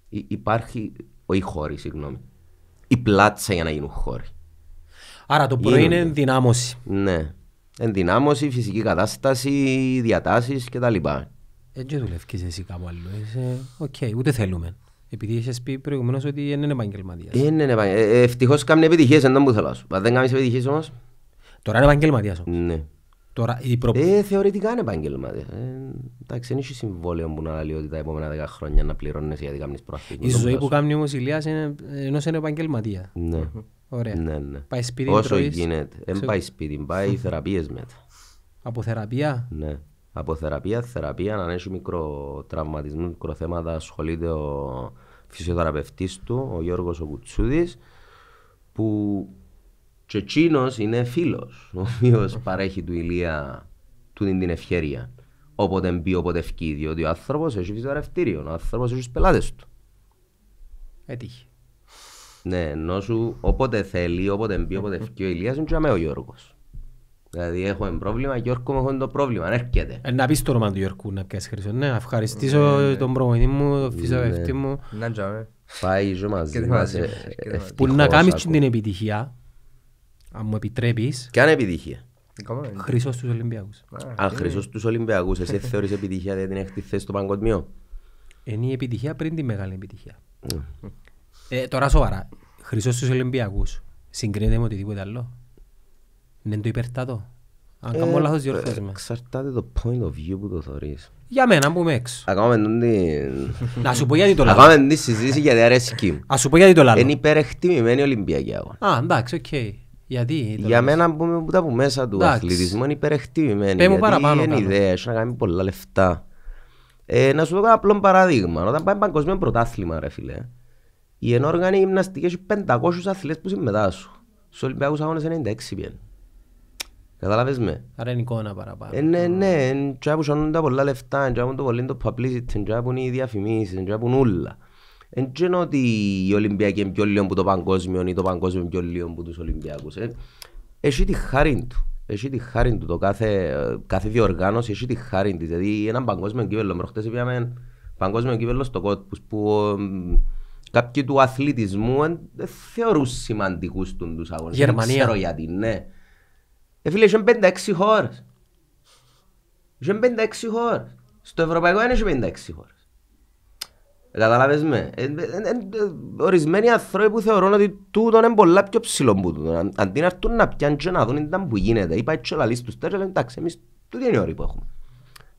Υ- υπάρχει. Όχι χώροι, συγγνώμη. Η πλάτσα για να γίνουν χώροι. Άρα το πρωί είναι ενδυνάμωση. Ναι. Ενδυνάμωση, φυσική κατάσταση, διατάσεις κτλ. Δεν δουλεύεις εσύ κάπου αλλού. Ε, οκ, ούτε θέλουμε. Επειδή είχες πει προηγουμένως ότι δεν είναι επαγγελματίας. Είναι επαγγελματίας. Ε, ε, ευτυχώς κάνει επιτυχίες, δεν μου θέλω Αν δεν κάνεις επιτυχίες όμως... Τώρα είναι επαγγελματίας όμως. Ναι. Τώρα, η προ... ε, θεωρητικά είναι επαγγελματίας. Ε, εντάξει, δεν είσαι συμβόλαιο που να λέει ότι τα επόμενα δέκα χρόνια να πληρώνεις γιατί κάνεις προαθήκη. Η ζωή που κάνει όμως η είναι ενός είναι επαγγελματία. Ναι. Ωραία. Ναι, ναι. Πάει σπίτι, Όσο τρώεις, γίνεται. Δεν πάει σπίτι, πάει [LAUGHS] θεραπείες μετά. Από θεραπεία. Ναι από θεραπεία, θεραπεία, αν έχει μικροτραυματισμού, μικροθέματα, ασχολείται ο φυσιοθεραπευτής του, ο Γιώργος ο που και εκείνος είναι φίλος, ο οποίος παρέχει του Ηλία του την, την ευχαίρεια. Όποτε μπει, όποτε ευκεί, διότι ο άνθρωπος έχει φυσιοθεραπευτήριο, ο άνθρωπος έχει τους πελάτες του. Έτυχε. Ναι, ενώ σου όποτε θέλει, όποτε μπει, όποτε ευκεί ο ηλίας είναι τζαμέ ο Γιώργος. Δηλαδή έχουμε πρόβλημα, Γιώργο μου έχω το πρόβλημα, αν έρχεται. Ε, να πεις το όνομα του Γιώργου να πιάσεις χρυσό, ναι, ευχαριστήσω ναι, ναι. τον προμονητή μου, τον ναι. φυσιοδευτή μου. Να τζάμε. Πάει η ζωή μαζί μας, ε, Που να κάνεις την επιτυχία, αν μου επιτρέπεις. Κι αν επιτυχία. Χρυσός στους Ολυμπιακούς. Αν χρυσός στους Ολυμπιακούς, εσύ [LAUGHS] θεωρείς επιτυχία δεν την έχεις θέση στο παγκοσμίο. Είναι η επιτυχία πριν τη μεγάλη επιτυχία. Ναι. Ε, τώρα σοβαρά, Χρυσός στους Ολυμπιακούς, συγκρίνεται με οτιδήποτε άλλο. Είναι το υπερτατό Αν ε, κάνω λάθος διορθώσουμε. Εξαρτάται το point of view που το θεωρείς. Για μένα που είμαι έξω. Ακόμα Να σου πω γιατί το λάλλω. Ακόμα τη συζήτηση γιατί αρέσκει. Ας σου πω γιατί το λάλλω. Είναι υπερεκτιμημένη Ολυμπιακή αγώνα. Α, εντάξει, οκ. Γιατί. Για μένα που τα από μέσα του αθλητισμού είναι υπερεκτιμημένη. Πέμω παραπάνω. Είναι ιδέα, να κάνει πολλά λεφτά. Ε, να σου πω ένα απλό παράδειγμα. Όταν Καταλάβες με. Άρα είναι εικόνα παραπάνω. Ε, ναι, ναι, είναι σαν τα πολλά λεφτά, είναι το πολύ το publicity, είναι είναι οι διαφημίσεις, είναι που είναι όλα. Είναι ότι η Ολυμπιακή είναι πιο λίγο από το παγκόσμιο ή το παγκόσμιο είναι πιο λίγο από τους Ολυμπιακούς. Ε, έχει τη χάρη του. Έχει τη χάρη του. Το κάθε, κάθε διοργάνωση έχει τη χάρη της. Δηλαδή ένα παγκόσμιο κύπελο. Με χτες είπαμε παγκόσμιο κύπελο στο Κότπους που κάποιοι του αθλητισμού δεν θεωρούν σημαντικούς τους αγώνες. Γερμανία. Δεν ξέρω γιατί, ναι. Ε, φίλε, είχε 56 χώρες. Είχε 56 χώρες. Στο ευρωπαϊκό δεν είχε 56 χώρες. Ε, καταλάβες με. Ε, ε, ε, ε, ορισμένοι άνθρωποι που θεωρούν ότι τούτο είναι πολλά πιο ψηλό που τούτο. Αντί να έρθουν να πιάνουν και να δουν ήταν που γίνεται. Είπα έτσι όλα λύσεις τους λένε, εντάξει, εμείς τούτο είναι η ώρα που έχουμε.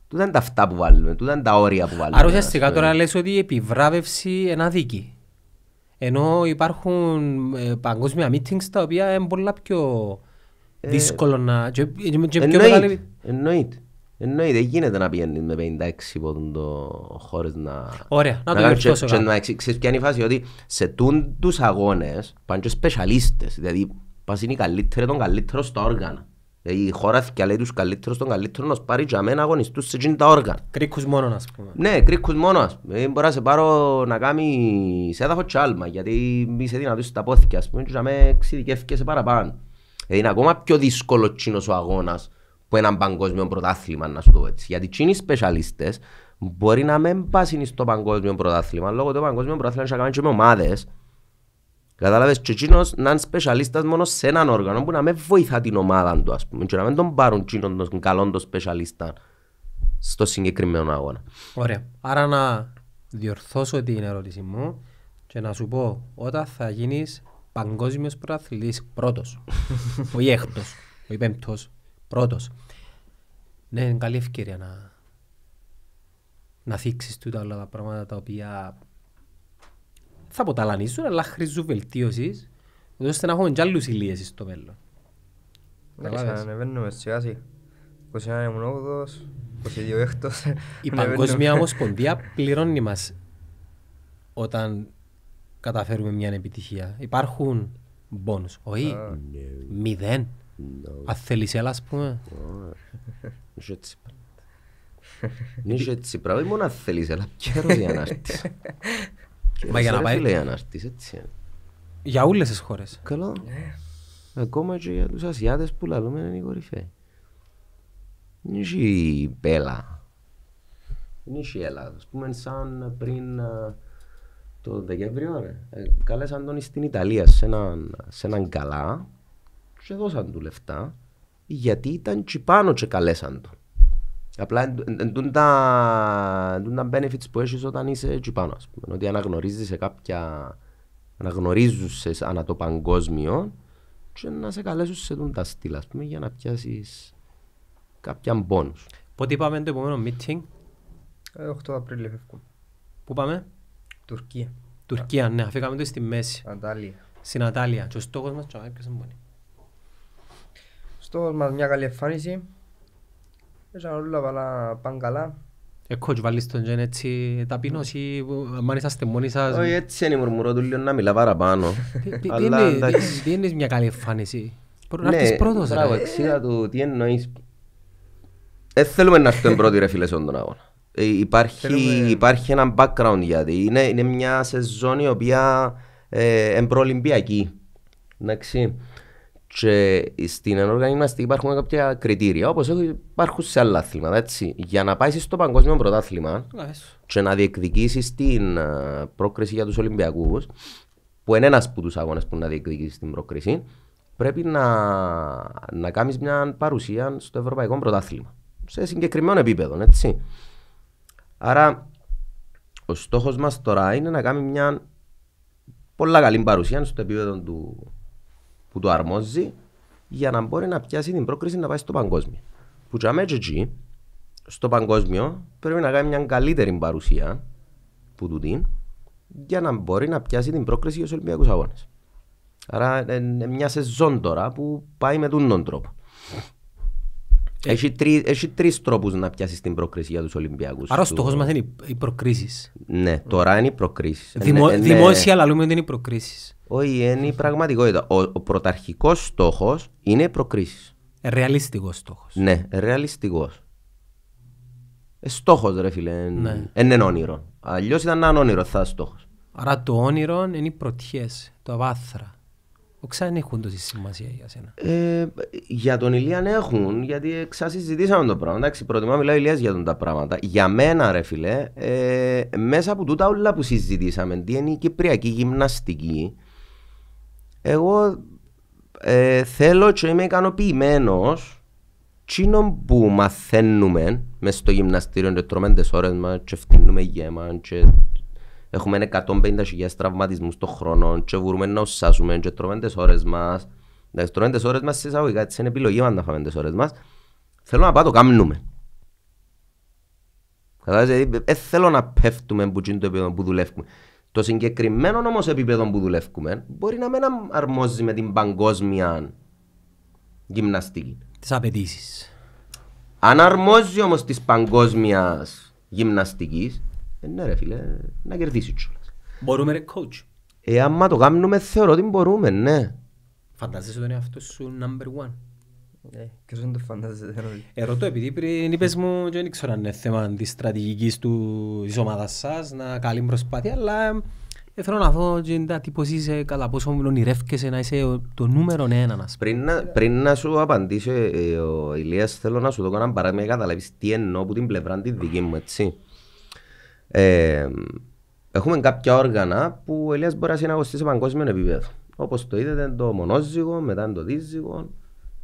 Τούτα είναι τα αυτά που βάλουμε, τούτα είναι τα όρια που βάλουμε. Άρα ουσιαστικά τώρα λες ότι η επιβράβευση είναι αδίκη. Ενώ υπάρχουν ε, παγκόσμια meetings τα οποία είναι πολλά πιο ε, δύσκολο να... Εννοείται. Εννοείται, γίνεται να πιένει με 56 πόντων το χώρες να... Ωραία, να, να το διορθώσω. Και, ξέρεις ποια είναι η φάση, ότι σε τούν τους αγώνες πάνε και σπεσιαλίστες, δηλαδή πας είναι καλύτερο τον καλύτερο στα όργανα. Δηλαδή η χώρα θα λέει τους καλύτερους των καλύτερων να σπάρει για μένα αγωνιστούς σε εκείνη τα όργανα. Κρίκους μόνο ας πούμε. Ναι, κρίκους μόνος Δεν πούμε. μπορεί να σε πάρω να κάνει σε έδαφο τσάλμα, γιατί είσαι δυνατός στα πόθηκε, ας πούμε και για μένα σε παραπάνω. Δηλαδή, είναι ακόμα πιο δύσκολο ο αγώνας που έναν παγκόσμιο πρωτάθλημα να σου το έτσι. Γιατί τσίνοι σπεσιαλίστες μπορεί να μην πάσουν στο παγκόσμιο πρωτάθλημα λόγω του παγκόσμιο πρωτάθλημα να κάνει και με ομάδες Κατάλαβες και εκείνος να είναι σπεσιαλίστας μόνο σε έναν όργανο που να με βοηθά την ομάδα του ας πούμε και να μην τον πάρουν τον καλόν τον σπεσιαλίστα στο συγκεκριμένο αγώνα. Ωραία. Άρα να διορθώσω την ερώτηση μου και να σου πω όταν θα γίνεις παγκόσμιος πρωταθλητή πρώτο. όχι έκτο, όχι πέμπτο, πρώτος. Ναι, είναι καλή ευκαιρία να, να θίξεις τούτα όλα τα πράγματα τα οποία θα αποταλανίσουν, αλλά χρήζουν βελτίωσης, ώστε να έχουμε κι άλλους ηλίε στο μέλλον. Εντάξει, ανεβαίνουμε σιγά σιγά. 21 ήμουν 8, 22 έκτος. Η Παγκόσμια Ομοσπονδία πληρώνει μας όταν καταφέρουμε μια επιτυχία. Υπάρχουν bonus, όχι ναι. μηδέν. Ναι. Αν θέλεις έλα, ας πούμε. Νίσο έτσι έτσι πράγμα, μόνο αν θέλεις έλα, καιρός για να έρθεις. [LAUGHS] Μα για να πάει. Για έτσι. Ε. όλες τις χώρες. Καλό. Ναι. Ακόμα και για τους Ασιάτες που λαλούμε είναι οι κορυφαίοι. Δεν είχε η Πέλα. Δεν είχε η Ελλάδα. Ας πούμε σαν πριν το Δεκέμβριο, ρε. Ε, κάλεσαν τον στην Ιταλία σε έναν, καλά και δώσαν του λεφτά γιατί ήταν τσιπάνο και καλέσαν τον. Απλά εντούν τα benefits που έχεις όταν είσαι τσιπάνο, ας πούμε. Ότι αναγνωρίζεις σε κάποια... αναγνωρίζουσες ανά το παγκόσμιο και να σε καλέσουν σε δουν τα στήλα, ας πούμε, για να πιάσεις κάποια μπόνους. Πότε είπαμε το επόμενο meeting? 8 ε, Απριλίου. Πού πάμε? Τουρκία. Τουρκία, ναι, αφήκαμε το στη μέση. Αντάλια. Στην Αντάλια. Και ο στόχος μας, τσάμε, μόνοι. είναι Στόχος μας μια καλή εμφάνιση. Έσαν όλα πάλα πάνε καλά. Εκώ και βάλεις τον τζεν έτσι ταπεινός ή αν είσαστε μόνοι σας. Όχι, έτσι είναι μουρμουρό του λίγο να μιλά παραπάνω. Τι είναι μια καλή εμφάνιση. Να ναι, έρθεις πρώτος. Ναι, μπράβο, εξήγα του τι εννοείς. Δεν θέλουμε να έρθουμε πρώτοι ρε φίλες όντων αγώνα. Ε, υπάρχει, Θέλουμε... υπάρχει ένα background γιατί είναι, είναι μια σεζόν η οποία ε, Εντάξει. Και στην ενόργανη μα υπάρχουν κάποια κριτήρια όπως υπάρχουν σε άλλα αθλήματα. Έτσι. Για να πάεις στο παγκόσμιο πρωτάθλημα ναι, και να διεκδικήσεις την ε, πρόκριση για τους Ολυμπιακούς, που είναι ένας από τους αγώνες που να διεκδικήσεις την πρόκριση, πρέπει να, να κάνεις μια παρουσία στο Ευρωπαϊκό Πρωτάθλημα. Σε συγκεκριμένο επίπεδο, έτσι. Άρα, ο στόχος μας τώρα είναι να κάνουμε μια πολλά καλή παρουσία στο επίπεδο του, που του αρμόζει για να μπορεί να πιάσει την πρόκριση να πάει στο παγκόσμιο. Που τζαμέ στο παγκόσμιο πρέπει να κάνει μια καλύτερη παρουσία που του δίνει για να μπορεί να πιάσει την πρόκριση για του Ολυμπιακούς Αγώνες. Άρα είναι μια σεζόν τώρα που πάει με τον τρόπο. Έχει, τρεις τρόπους να πιάσεις την πρόκριση για τους ολυμπιάκου. Άρα ο μας είναι οι προκρίσεις. Ναι, τώρα είναι οι προκρίσεις. Ε, Δημο, ε, δημόσια ότι είναι οι προκρίσεις. Όχι, είναι η πραγματικότητα. Ο, ο στόχο στόχος είναι οι προκρίσεις. Ρεαλιστικός στόχος. Ναι, ρεαλιστικός. Ε, στόχος ρε φίλε, ναι. είναι όνειρο. Αλλιώς ήταν ένα όνειρο θα στόχος. Άρα το όνειρο είναι οι πρωτιές, το βάθρα. Ξανά έχουν τόση σημασία για σένα. Ε, για τον Ηλία ναι, έχουν, γιατί ε, συζητήσαμε το πράγμα. Εντάξει, προτιμά μιλάει ο Ηλίας για τον τα πράγματα. Για μένα, ρε φιλέ, ε, μέσα από τούτα όλα που συζητήσαμε, τι είναι η κυπριακή γυμναστική, εγώ ε, θέλω και είμαι ικανοποιημένος τσίνο που μαθαίνουμε μέσα στο γυμναστήριο και τρώμε τις ώρες μας και φτύνουμε γέμα Έχουμε 150.000 τραυματισμούς το χρόνο και μπορούμε να οσάσουμε, και τρώμε τις ώρες μας. Δηλαδή τρώμε μα ώρες μας εισαγωγικά, είναι επιλογή μας να φάμε τις ώρες μας. Θέλω να πάω το κάνουμε. Δηλαδή, δεν ε, θέλω να πέφτουμε που είναι το επίπεδο που δουλεύουμε. Το συγκεκριμένο όμως επίπεδο που δουλεύουμε μπορεί να μην αρμόζει με την παγκόσμια γυμναστική. Τις απαιτήσεις. Αν αρμόζει όμως της παγκόσμιας γυμναστικής, ε, ναι ρε φίλε, να κερδίσεις τσόλας. Μπορούμε ρε coach. Ε, άμα το κάνουμε θεωρώ ότι μπορούμε, ναι. Φαντάζεσαι είναι εαυτό σου number one. Ναι, ε, και δεν το φαντάζεσαι. Ερωτώ ε, επειδή πριν είπες μου δεν ήξερα αν είναι θέμα της στρατηγικής του της ομάδας σας, να καλή προσπάθεια, αλλά θέλω να δω τι πώς είσαι, κατά πόσο ονειρεύκεσαι να είσαι το νούμερο ένα. Πριν, να σου απαντήσω, ο Ηλίας, θέλω να σου δω ένα παράδειγμα για να καταλάβεις τι εννοώ από την πλευρά τη δική μου, έτσι. Ε, έχουμε κάποια όργανα που ο Ελίας μπορεί να συναγωστεί σε παγκόσμιο επίπεδο. Όπως το είδατε, το μονόζυγο, μετά το δίζυγο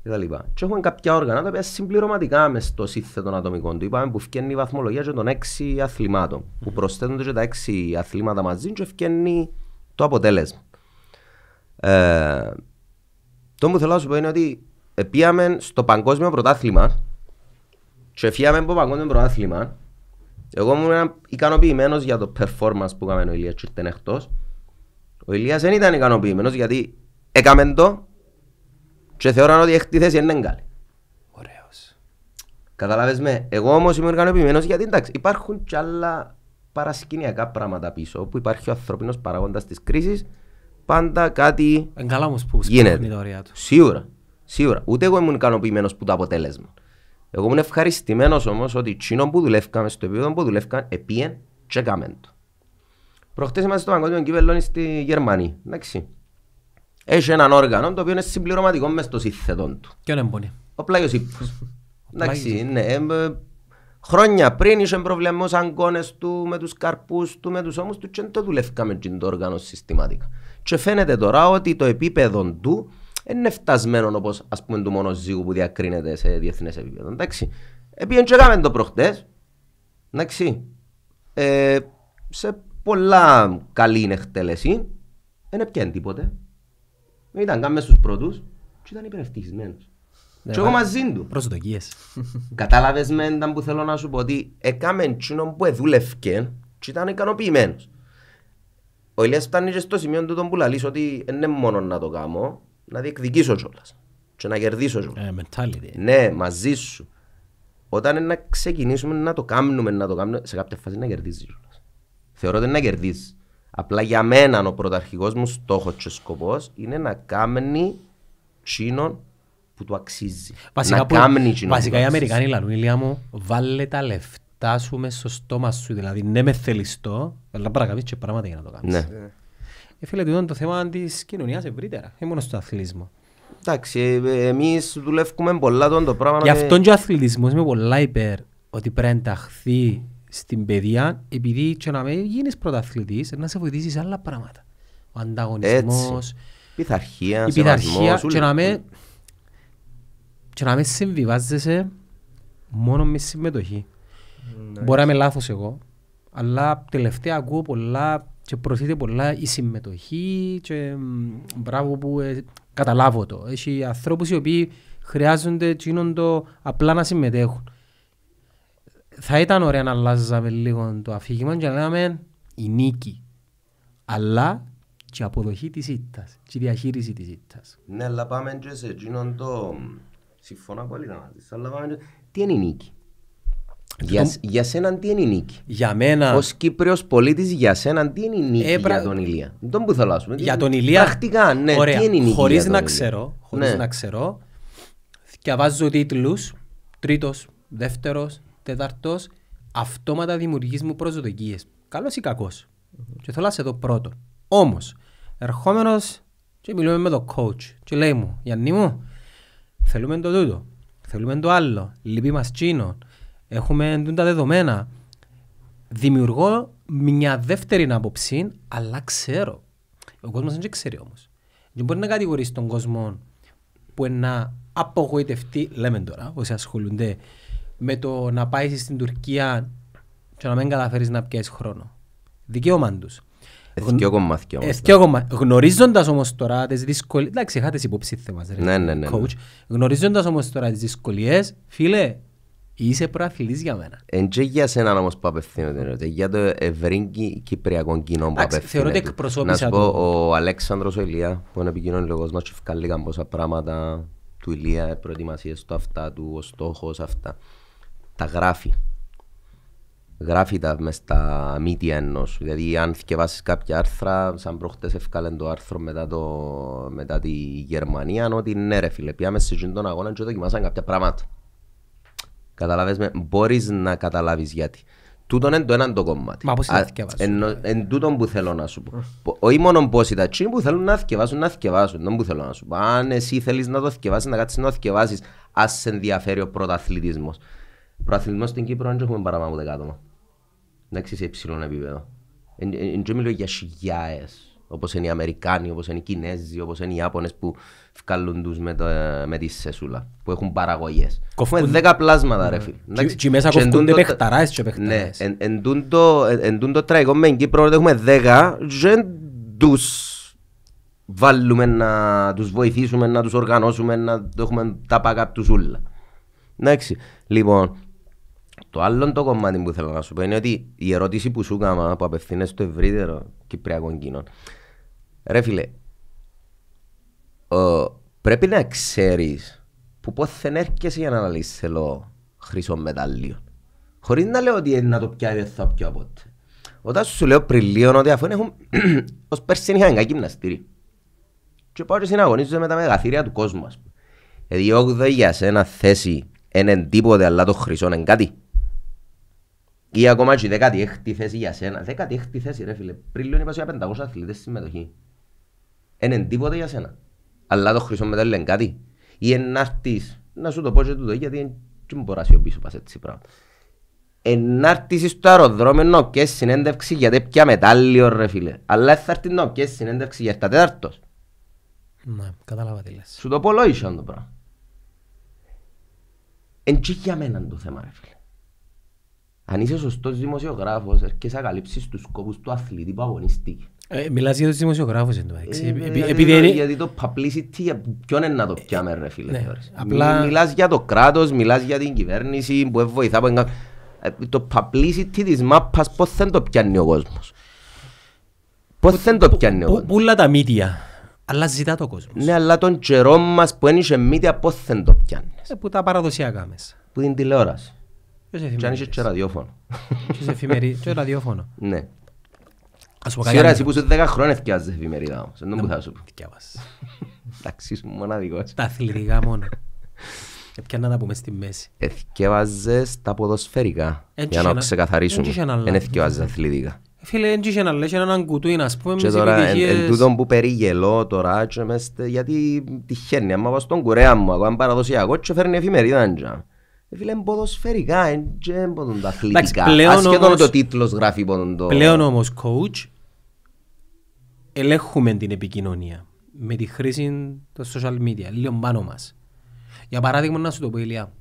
κτλ. Και, έχουμε κάποια όργανα τα οποία συμπληρωματικά μες στο σύνθετο των ατομικών του. Είπαμε που φτιάχνει η βαθμολογία των έξι αθλημάτων. Που προσθέτονται και τα έξι αθλήματα μαζί και φτιάχνει το αποτέλεσμα. Ε, το που θέλω να σου πω είναι ότι πήγαμε στο παγκόσμιο πρωτάθλημα και φύγαμε από παγκόσμιο πρωτάθλημα εγώ ήμουν ικανοποιημένος για το performance που έκανε ο Ηλίας και εκτός. Ο Ηλίας δεν ήταν ικανοποιημένος γιατί έκαμε το και θεωρώ ότι η εκτίθεση είναι καλή. Ωραίος. Καταλάβες με. Εγώ όμως ήμουν ικανοποιημένος γιατί εντάξει, υπάρχουν κι άλλα παρασκηνιακά πράγματα πίσω που υπάρχει ο ανθρωπίνο παράγοντας της κρίσης. Πάντα κάτι. γίνεται. Σίγουρα. Σίγουρα. Ούτε εγώ ήμουν ικανοποιημένος που το αποτέλεσμα. Εγώ ήμουν ευχαριστημένος όμως ότι εκείνο που δουλεύκαμε στο επίπεδο που δουλεύκαν επίεν και κάμεν το. Προχτές είμαστε στο παγκόσμιο κύπελο στη Γερμανία. Εντάξει. Έχει έναν όργανο το οποίο είναι συμπληρωματικό μες στο σύνθετο του. Και είναι μπορεί. Ο πλάγιος ύπο. Εντάξει, ναι. Ε, χρόνια πριν είχε προβλεμό αγκώνε του με τους καρπούς του, με τους ώμους του, και δεν το δουλεύκαμε το όργανο συστηματικά. Και φαίνεται τώρα ότι το επίπεδο του είναι φτασμένο όπως ας πούμε του μονοζύγου που διακρίνεται σε διεθνές επίπεδο. Εντάξει. Επειδή έκαμε το προχτές. Εντάξει. Ε, σε πολλά καλή είναι εκτέλεση. Δεν έπιανε τίποτε. Δεν ήταν καν στους πρώτους. Και ήταν υπερευτυχισμένος. Ναι, και εγώ μαζί του. Προσδοκίες. Κατάλαβες με ήταν που θέλω να σου πω ότι έκαμε τσίνο που εδούλευκε και ήταν ικανοποιημένος. Ο Ηλίας φτάνει και στο σημείο του τον που ότι δεν είναι μόνο να το κάνω, να δηλαδή, διεκδικήσω κιόλα. Και να κερδίσω κιόλα. Ε, ναι, μαζί σου. Όταν να ξεκινήσουμε να το κάνουμε, να το κάνουμε, σε κάποια φάση να κερδίζεις κιόλα. Θεωρώ ότι είναι να κερδίζεις. Απλά για μένα ο πρωταρχικός μου στόχος και σκοπός είναι να κάνει τσίνον που του αξίζει. Βασικά, να που, κάνει τσίνον. Βασικά οι Αμερικανοί λένε, Ηλία μου, βάλε τα λεφτά σου μέσα στο στόμα σου. Δηλαδή, ναι, με θέλεις το, αλλά πρέπει να και πράγματα για να το κάνεις. Ναι. Ε, ε, φίλε, το θέμα της κοινωνίας ευρύτερα, όχι μόνο στο αθλητισμό. Εντάξει, ε, ε, εμείς δουλεύουμε πολλά τον το πράγμα. Γι' αυτόν και ο αθλητισμός είμαι πολλά υπέρ ότι πρέπει να ενταχθεί στην παιδεία, επειδή και να μην γίνεις πρωταθλητής, να σε βοηθήσεις σε άλλα πράγματα. Ο ανταγωνισμός. Πειθαρχία, η πειθαρχία και να μην να συμβιβάζεσαι μόνο με συμμετοχή. Ναι, Μπορεί να είμαι λάθος εγώ, αλλά τελευταία ακούω πολλά και προωθείται πολλά η συμμετοχή και μπράβο που ε, καταλάβω το. Έχει ανθρώπους οι οποίοι χρειάζονται το απλά να συμμετέχουν. Θα ήταν ωραία να αλλάζαμε λίγο το αφήγημα και να λέμε η νίκη. Αλλά και αποδοχή της ήττας και η διαχείριση της ήττας. Ναι, αλλά πάμε και σε Συμφωνώ πολύ να μάθεις, αλλά πάμε και... Τι είναι η νίκη. Για, το... για σένα τι είναι η νίκη. Για μένα. Ως Κύπριος πολίτης, για σένα τι είναι η νίκη ε, για τον Ηλία. Τον που θέλω να Για τον Ηλία. Πρακτικά, ναι, Ωραία. τι είναι η νίκη. Χωρίς να, ξέρω, ναι. να ξέρω. Διαβάζω τίτλους. Τρίτος, δεύτερος, τέταρτο. Αυτόματα δημιουργείς μου προσδοκίες. Καλός ή κακός. Mm-hmm. Και θέλω να σε δω πρώτο. Όμως, ερχόμενος και μιλούμε με τον coach. Και λέει μου, Γιάννη μου, θέλουμε το τούτο. Θέλουμε το άλλο. Λυπή μας τσίνο» έχουμε τα δεδομένα. Δημιουργώ μια δεύτερη άποψη, αλλά ξέρω. Ο κόσμος δεν ξέρει όμως. Δεν μπορεί να κατηγορήσει τον κόσμο που να απογοητευτεί, λέμε τώρα, όσοι ασχολούνται με το να πάεις στην Τουρκία και να μην καταφέρεις να πιάσεις χρόνο. Δικαίωμα τους. Γνωρίζοντας όμως τώρα τις δυσκολίε. Εντάξει, είχατε υπόψη θέμα. Ναι, ναι, ναι. ναι. Γνωρίζοντας όμως τώρα τις δυσκολίες, φίλε, Είσαι προαθλητής για μένα. Εν τσέ για σένα όμως που απευθύνεται ερώτηση, για το ευρύ κυπριακό κοινό που απευθύνεται. Θεωρώ ότι εκπροσώπησα Να σου πω, ο Αλέξανδρος ο Ηλία, που είναι επικοινωνή λόγος μας, ευκάλεγαν πόσα πράγματα του Ηλία, προετοιμασίες του αυτά, του ο στόχος αυτά. Τα γράφει. Γράφει τα μες στα μύτια ενός. Δηλαδή αν θυκευάσεις κάποια άρθρα, σαν προχτές ευκάλεν το άρθρο μετά, το, μετά τη Γερμανία, ότι ναι ρε φίλε, πιάμε σε τον αγώνα και δοκιμάσαν κάποια πράγματα. Καταλάβες με, μπορείς να καταλάβεις γιατί. Τούτον είναι το έναν το κομμάτι. Μα πώς είναι να Εν τούτον που θέλω να σου πω. Όχι μόνο πώς είναι, τσίνοι που θέλουν να θυκευάσουν, να θυκευάσουν. Δεν που θέλω να σου πω. Αν εσύ θέλεις να το θυκευάσεις, να κάτσεις να θυκευάσεις, ας σε ενδιαφέρει ο πρωταθλητισμός. Πρωταθλητισμός στην Κύπρο δεν έχουμε παραπάνω από δεκάτομα. Εντάξει, σε υψηλό επίπεδο. Εν και μιλώ για χιλιάες Όπως είναι οι Αμερικάνοι, όπως είναι οι Κινέζοι, όπως είναι οι Ιάπωνες που βγάλουν τους με, το, με, τη σεσούλα, που έχουν παραγωγές. Κοφούν 10 πλάσματα, ρε ναι. φίλε. Και μέσα κοφτούνται παιχταράε και φίλε. Ναι, εν το τραγικό με Κύπρο όταν έχουμε 10, δεν τους βάλουμε να τους βοηθήσουμε, να τους οργανώσουμε, να έχουμε τα πάγα του ζούλα. Εντάξει. Λοιπόν, το άλλο το κομμάτι που θέλω να σου πω είναι ότι η ερώτηση που σου έκανα που απευθύνεσαι στο ευρύτερο κυπριακό κοινό Ρε φίλε, ο, πρέπει να ξέρεις που πόθεν έρχεσαι για να αναλύσεις θέλω χρυσό μεταλλείο. Χωρίς να λέω ότι να το πιάει δεν θα πιω από ποτέ. Όταν σου λέω πριν λίγο ότι αφού έχουν, [CLEARS THROAT] ως πέρσι είχαν κακή γυμναστήρι. Και πάω και συναγωνίζονται με τα μεγαθύρια του κόσμου ας πούμε. Διώκδο για σένα θέση έναν τίποτε αλλά το χρυσό είναι κάτι. Ή ακόμα και δέκατη έκτη θέση για σένα. Δέκατη έκτη θέση ρε φίλε. Πριν λίγο είπα σε 500 αθλητές συμμετοχή είναι τίποτα για σένα. Αλλά το χρυσό μετάλλιο είναι κάτι. Ή ενάρτης, να σου το πω και τούτο, γιατί δεν μπορώ να πίσω πας έτσι πράγμα. Ενάρτηση στο αεροδρόμιο και συνέντευξη για τέτοια μετάλλιο ρε φίλε. Αλλά θα έρθει να και συνέντευξη για τα τέταρτος. Ναι, κατάλαβα τι λες. Σου το πω λόγισαν το πράγμα. Εν για μένα το θέμα ρε φίλε. Αν είσαι σωστός δημοσιογράφος, έρχεσαι να καλύψεις τους σκόπους του αθλητή που αγωνιστεί. Ε, μιλάς για τους δημοσιογράφους εν ε, ε, Επειδή είναι... Γιατί το publicity ποιον είναι να το πιάμε ρε φίλε ναι, Μιλάς για το κράτος, μιλάς για την κυβέρνηση που βοηθά Το publicity της μάπας πώς δεν το πιάνει ο κόσμος Πώς δεν το πιάνει ο κόσμος Πούλα τα μύτια αλλά ζητά το κόσμος. Ναι, αλλά τον καιρό μας που ένιωσε μύτια, πώς δεν το πιάνεις. Ε, που τα παραδοσιακά μέσα. Που την τηλεόραση. Και αν είσαι και ραδιόφωνο. Και εφημερίδε. Και ραδιόφωνο. Ναι. Σήμερα εσύ που είσαι 10 χρόνια ευκαιάζεις εφημερίδα όμως, δεν μου θα σου πω. Εντάξει, είσαι μοναδικός. Τα αθλητικά μόνο. Επιάνε να πούμε στη μέση. Εθκεύαζες τα ποδοσφαιρικά, για να ξεκαθαρίσουμε. Δεν εθκεύαζες αθλητικά. Φίλε, δεν είχε να λέει έναν κουτούι, ας πούμε, και τώρα, επιτυχίες... εν, εν τούτον που περιγελώ τώρα, γιατί τυχαίνει, άμα στον κουρέα μου, ακόμα παραδοσιακό, και φέρνει εφημερίδα. Φίλε, ποδοσφαιρικά, δεν μπορούν τα αθλητικά. Ασχέτως το τίτλος γράφει πον το... Πλέον όμως, coach, ελέγχουμε την επικοινωνία με τη χρήση των social media, λίγο πάνω μας. Για παράδειγμα, να σου το πω, Ηλία,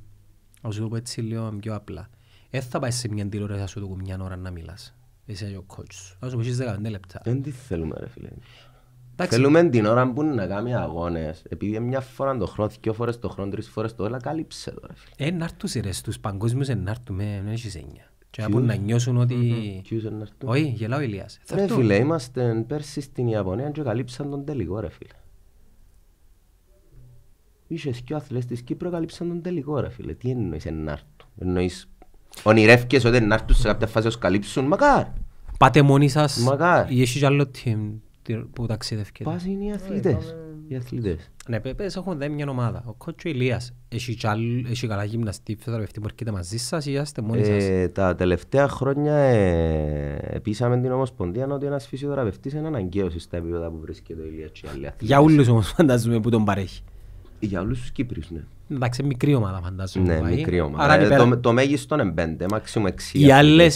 να σου το πω έτσι λίγο πιο απλά. Δεν θα πάει σε μια τηλεόραση να σου το πω μια ώρα να μιλάς. Είσαι ο coach. Θα σου πω, έχεις 15 λεπτά. Δεν τι θέλουμε, ρε φίλε. Θέλουμε την ώρα που να κάνουμε αγώνες. Επειδή μια φορά το χρόνο, δύο φορές το χρόνο, τρεις φορές το όλα, κάλυψε το Ε, να ρε, στους παγκόσμιους να έρθουμε, δεν έχεις έννοια. Και να να νιώσουν ότι. Όχι, γελάω ηλιά. Ρε φίλε, είμαστε πέρσι στην Ιαπωνία και καλύψαν τον τελικό, ρε φίλε. Είσαι και ο αθλητής της Κύπρου καλύψαν τον τελικό, ρε φίλε. Τι εννοείς να Εννοεί. Ονειρεύκε ότι να σε κάποια φάση ως καλύψουν, μακάρ. Πάτε μόνοι σας. Ή έχεις άλλο team που ταξίδευκε. Πας είναι οι ε, αθλητές. Οι αθλητές. Ναι, πε, έχουν δει μια ομάδα. Ο κότσο Ηλίας, έχει καλά γυμναστή, φυσιογραφητή που έρχεται μαζί σας ή είστε μόνοι σας. Ε, τα τελευταία χρόνια ε, επίσαμε την Ομοσπονδία ότι ένας φυσιογραφητής είναι αναγκαίος στα επίπεδα που βρίσκεται ο Ηλίας και Για όλους όμως φαντάζομαι που τον παρέχει. Για όλους τους Κύπριους, ναι. Εντάξει, μικρή ομάδα φαντάζομαι. Ναι, πάει. μικρή ομάδα. Άρα, ε, πέρα... το, το μέγιστο είναι πέντε, μάξιμο εξή.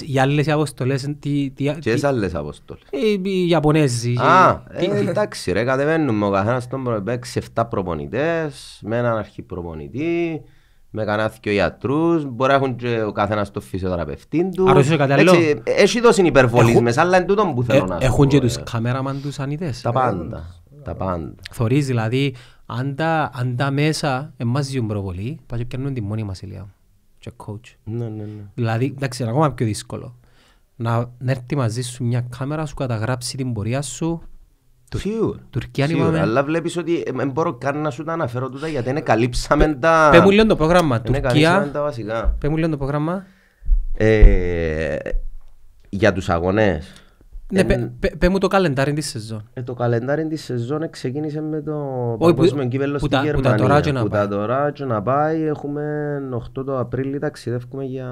Για άλλες οι αποστολέ. Τι, τι, τι άλλες αποστολές. Οι, ε, οι Ιαπωνέζοι. Α, και... ε, εντάξει, ρε, κατεβαίνουμε ο καθένας τον προπέξει 7 προπονητές, με έναν αρχιπροπονητή, με κανένα δυο γιατρούς. Μπορεί να έχουν και ο καθένας τον φυσιοθεραπευτή του. Άρα, ίσω κάτι άλλο. Ε, έχει δώσει υπερβολή αλλά είναι τούτο που ε, θέλω ε, να Έχουν και του κάμεραμαν τους ανιδέ. Τα πάντα. Τα πάντα. Θορεί δηλαδή αν τα, αν τα μέσα εμάς ζουν προβολή, πάει και πιάνουν τη μόνη μας ηλιά και coach. Ναι, ναι, ναι. Δηλαδή, εντάξει, είναι ακόμα πιο δύσκολο. Να, να έρθει μαζί σου μια κάμερα, σου καταγράψει την πορεία σου, Σίγουρα. Τουρκία είπαμε. Αλλά βλέπεις ότι δεν μπορώ καν να σου τα αναφέρω τούτα γιατί είναι καλύψαμε τα... Πέ μου λέω το πρόγραμμα. Τουρκία. τα βασικά. Πέ μου λέω το πρόγραμμα. Ε, για τους αγωνές. Ναι, πε μου το καλεντάρι της σεζόν. Ε, το καλεντάρι της σεζόν ξεκίνησε με το παγκόσμιο κύπελο στην Γερμανία. Που τα τώρα και να πάει. Έχουμε 8 το Απρίλιο ταξιδεύουμε για,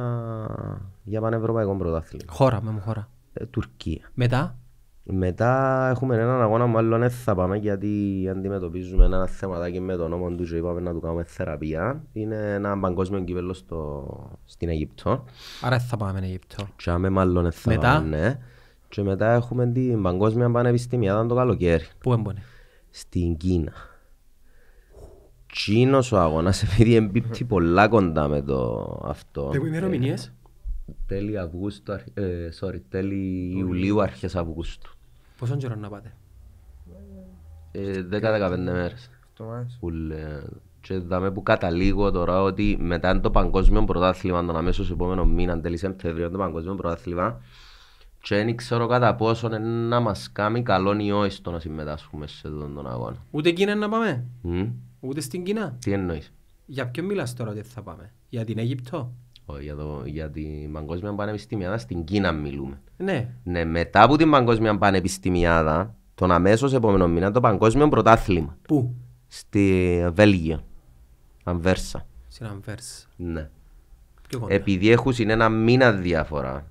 για πανευρωπαϊκό πρωτάθλημα. Χώρα, με μου χώρα. Ε, Τουρκία. Μετά. Μετά έχουμε έναν αγώνα μάλλον δεν θα πάμε γιατί αντιμετωπίζουμε ένα θεματάκι με τον νόμο του και είπαμε να του κάνουμε θεραπεία. Είναι ένα παγκόσμιο κύπελο στο... στην Αιγύπτο. Άρα θα πάμε στην Αιγύπτο. Και άμε μάλλον θα Μετά. πάμε, ναι. Και μετά έχουμε την Παγκόσμια Πανεπιστήμια, ήταν το καλοκαίρι. Πού έμπονε. Στην Κίνα. Τσίνος ο αγώνας, [LAUGHS] επειδή εμπίπτει πολλά κοντά με το αυτό. Έχουν ημερομηνίες. Τέλη Αυγούστου, ε, sorry, τέλη Ιουλίου, αρχές Αυγούστου. Πόσο καιρό να πάτε. Ε, 10-15 μέρες. Που, και δάμε που καταλήγω τώρα ότι μετά το παγκόσμιο πρωτάθλημα, τον αμέσως επόμενο μήνα, τέλη Σεπτεμβρίου, το παγκόσμιο πρωτάθλημα, και δεν ξέρω κατά πόσο είναι να μας κάνει καλό ή όχι στο να συμμετάσχουμε σε αυτόν τον αγώνα. Ούτε Κίνα να πάμε. Mm. Ούτε στην Κίνα. Τι εννοείς. Για ποιον μιλάς τώρα ότι θα πάμε. Για την Αίγυπτο. Όχι, για, το, για την Παγκόσμια Πανεπιστημιάδα στην Κίνα μιλούμε. Ναι. ναι. Μετά από την Παγκόσμια Πανεπιστημιάδα, τον αμέσως επόμενο μήνα, το Παγκόσμιο Πρωτάθλημα. Πού? Στη Βέλγια. Αμβέρσα. Στην Αμβέρσα. Ναι. Επειδή έχουν ένα μήνα διαφορά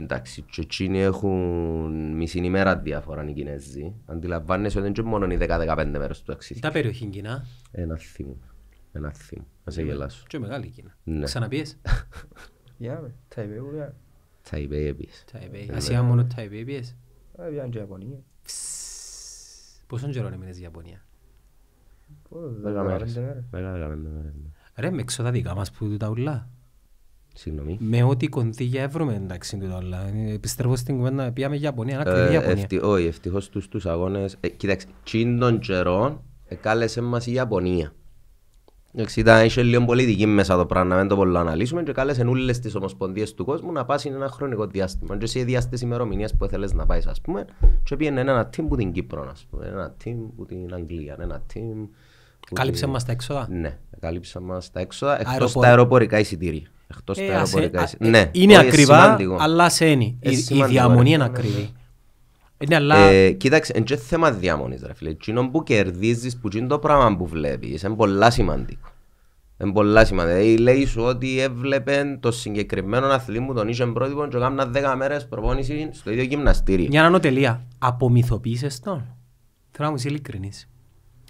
εντάξει, οι Τσετσίνοι έχουν μισή ημέρα διαφορά οι Κινέζοι. Αντιλαμβάνεσαι ότι δεν είναι μόνο οι 10-15 μέρες του ταξίδι. Τα περιοχή είναι κοινά. Ένα θύμα. Ένα θύμα. Να σε γελάσω. Τι μεγάλη Κινά. Ναι. Ξαναπιέ. [LAUGHS] Γεια, Ταϊπέι που Ταϊπέι επίσης. Ταϊπέι. Ε, Ασιά ναι. μόνο Ταϊπέι επίσης. Βιάνε ε, και Ιαπωνία. Πόσο καιρό έμεινες Ιαπωνία. Δέκα μέρες. Ρε με εξωδά δικά μας που τα ουλά. Συγγνώμη. Με ό,τι κονδύλια ευρώμε εντάξει του αλλά ε, Επιστρέφω στην κουβέντα, πήγαμε για Ιαπωνία, άκρη ε, Ιαπωνία. όχι, ευτυχώς τους, τους αγώνες. Ε, κοίταξε, τσίντον καιρών ε, κάλεσε μας η Ιαπωνία. Εντάξει, ήταν είχε λίγο πολιτική μέσα το πράγμα, δεν το πολύ αναλύσουμε και κάλεσε όλες τις ομοσπονδίες του κόσμου να σε ένα χρονικό διάστημα. Και σε διάστηση ημερομηνίας που θέλεις να πάεις, ας πούμε, και πήγαινε ένα team που την Κύπρο, ας πούμε, ένα team που την Αγγλία, ένα team... Κάλυψε μας τα έξοδα. Ναι, κάλυψε μας τα έξοδα, εκτός τα αεροπορικά εισιτήρια. Εκτός ε, αεροπορικά. ναι, ε, είναι ακριβά, σημαντικό. αλλά είναι. Ε, η, η διαμονή ναι. είναι ακριβή. Ναι, είναι αλλά... ε, κοίταξε, είναι και θέμα διαμονής ρε φίλε. Τινόν που κερδίζεις, που είναι το πράγμα που βλέπεις, είναι πολλά σημαντικό. Είναι πολλά σημαντικό. Δηλαδή λέει σου ότι έβλεπε το συγκεκριμένο αθλή μου τον είσαι πρότυπο και έκανα δέκα μέρες προπόνησης στο ίδιο γυμναστήριο. Μια ανωτελεία. Απομυθοποίησες τον. Θέλω να μου είσαι ειλικρινής.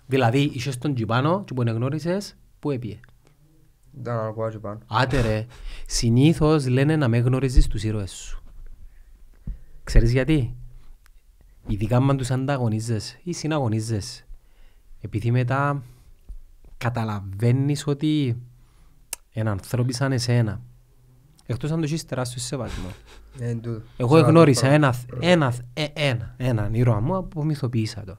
Δηλαδή, είσαι στον Τζιπάνο και που εγνώρισες, που έπιε. Δεν ακούω πάνω. Άτε ρε, συνήθως λένε να με γνωρίζεις τους ήρωες σου. Ξέρεις γιατί. Ειδικά αν τους ανταγωνίζες ή συναγωνίζες. Επειδή μετά καταλαβαίνεις ότι είναι ανθρώπι σαν εσένα. Εκτός αν το έχεις τεράστιο σεβασμό. Ε, Εγώ εγνώρισα ένας, ένας, ε, ένα, έναν ήρωα μου απομυθοποίησα το.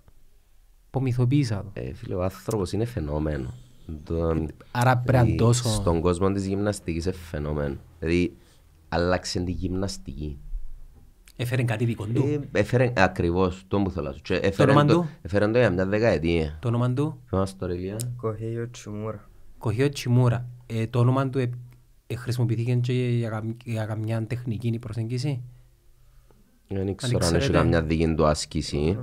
Απομυθοποίησα το. Ε, φίλε, ο άνθρωπος είναι φαινόμενο. Τον... Άρα πρέπει να τόσο... Στον κόσμο της γυμναστικής είναι φαινόμενο. Δηλαδή, άλλαξε τη γυμναστική. Έφερε κάτι δικό του. Ε, έφερε ακριβώς το που θέλω να Έφερε το, του. έφερε το για μια δεκαετία. Το όνομα του. Θυμάσαι ρελιά. Κοχέιο Τσιμούρα. Κοχέιο Τσιμούρα. Ε, το όνομα του ε, ε, χρησιμοποιήθηκε για, για, για καμιά τεχνική προσέγγιση. Δεν ξέρω αν έχει καμιά δική του άσκηση.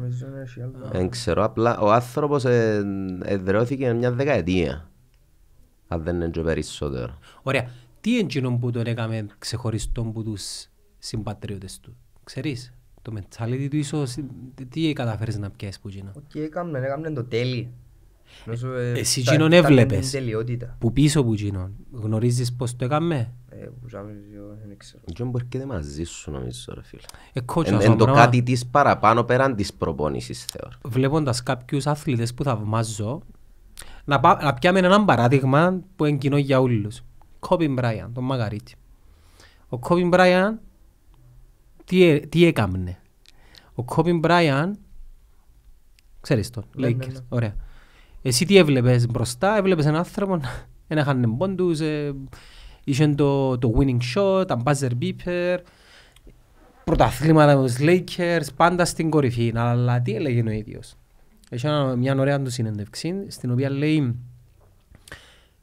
Δεν ξέρω. Απλά ο άνθρωπος ε, εδρεώθηκε μια δεκαετία. Αν δεν είναι περισσότερο. Ωραία. Τι έγινε που τον λέγαμε ξεχωριστό από τους συμπατριώτες του, ξέρεις. Το mentality του ίσως τι καταφέρεις να πιέσει που γίνω. Οκ, έκαμε, έκαμε το τέλειο. Ε, Εσύ γίνον έβλεπες. Που πίσω που γίνον. Γνωρίζεις πώς το έκαμε. Ε, και μπορεί και δεν μαζί σου νομίζω ρε φίλε. Ε, εν το κάτι της παραπάνω πέραν της προπόνησης θεωρώ. Βλέποντας κάποιους αθλητές που θαυμάζω, να, να πιάμε ένα παράδειγμα που είναι κοινό για όλους. Κόμπι Μπράιαν, τον Μαγαρίτη. Ο Κόμπι Μπράιαν ε- τι, έκαμνε. Ο Κόμπι Μπράιαν, ξέρεις τον, Λέικερ. Ναι, ναι, ναι. ωραία. Εσύ τι έβλεπες μπροστά, έβλεπες έναν άνθρωπο, ένα χανεμπόντους, ε, Είχε το, το winning shot, τα buzzer beeper, πρωταθλήματα με τους Lakers, πάντα στην κορυφή. Αλλά τι έλεγε ο ίδιος. Έχει μια ωραία του συνέντευξη, στην οποία λέει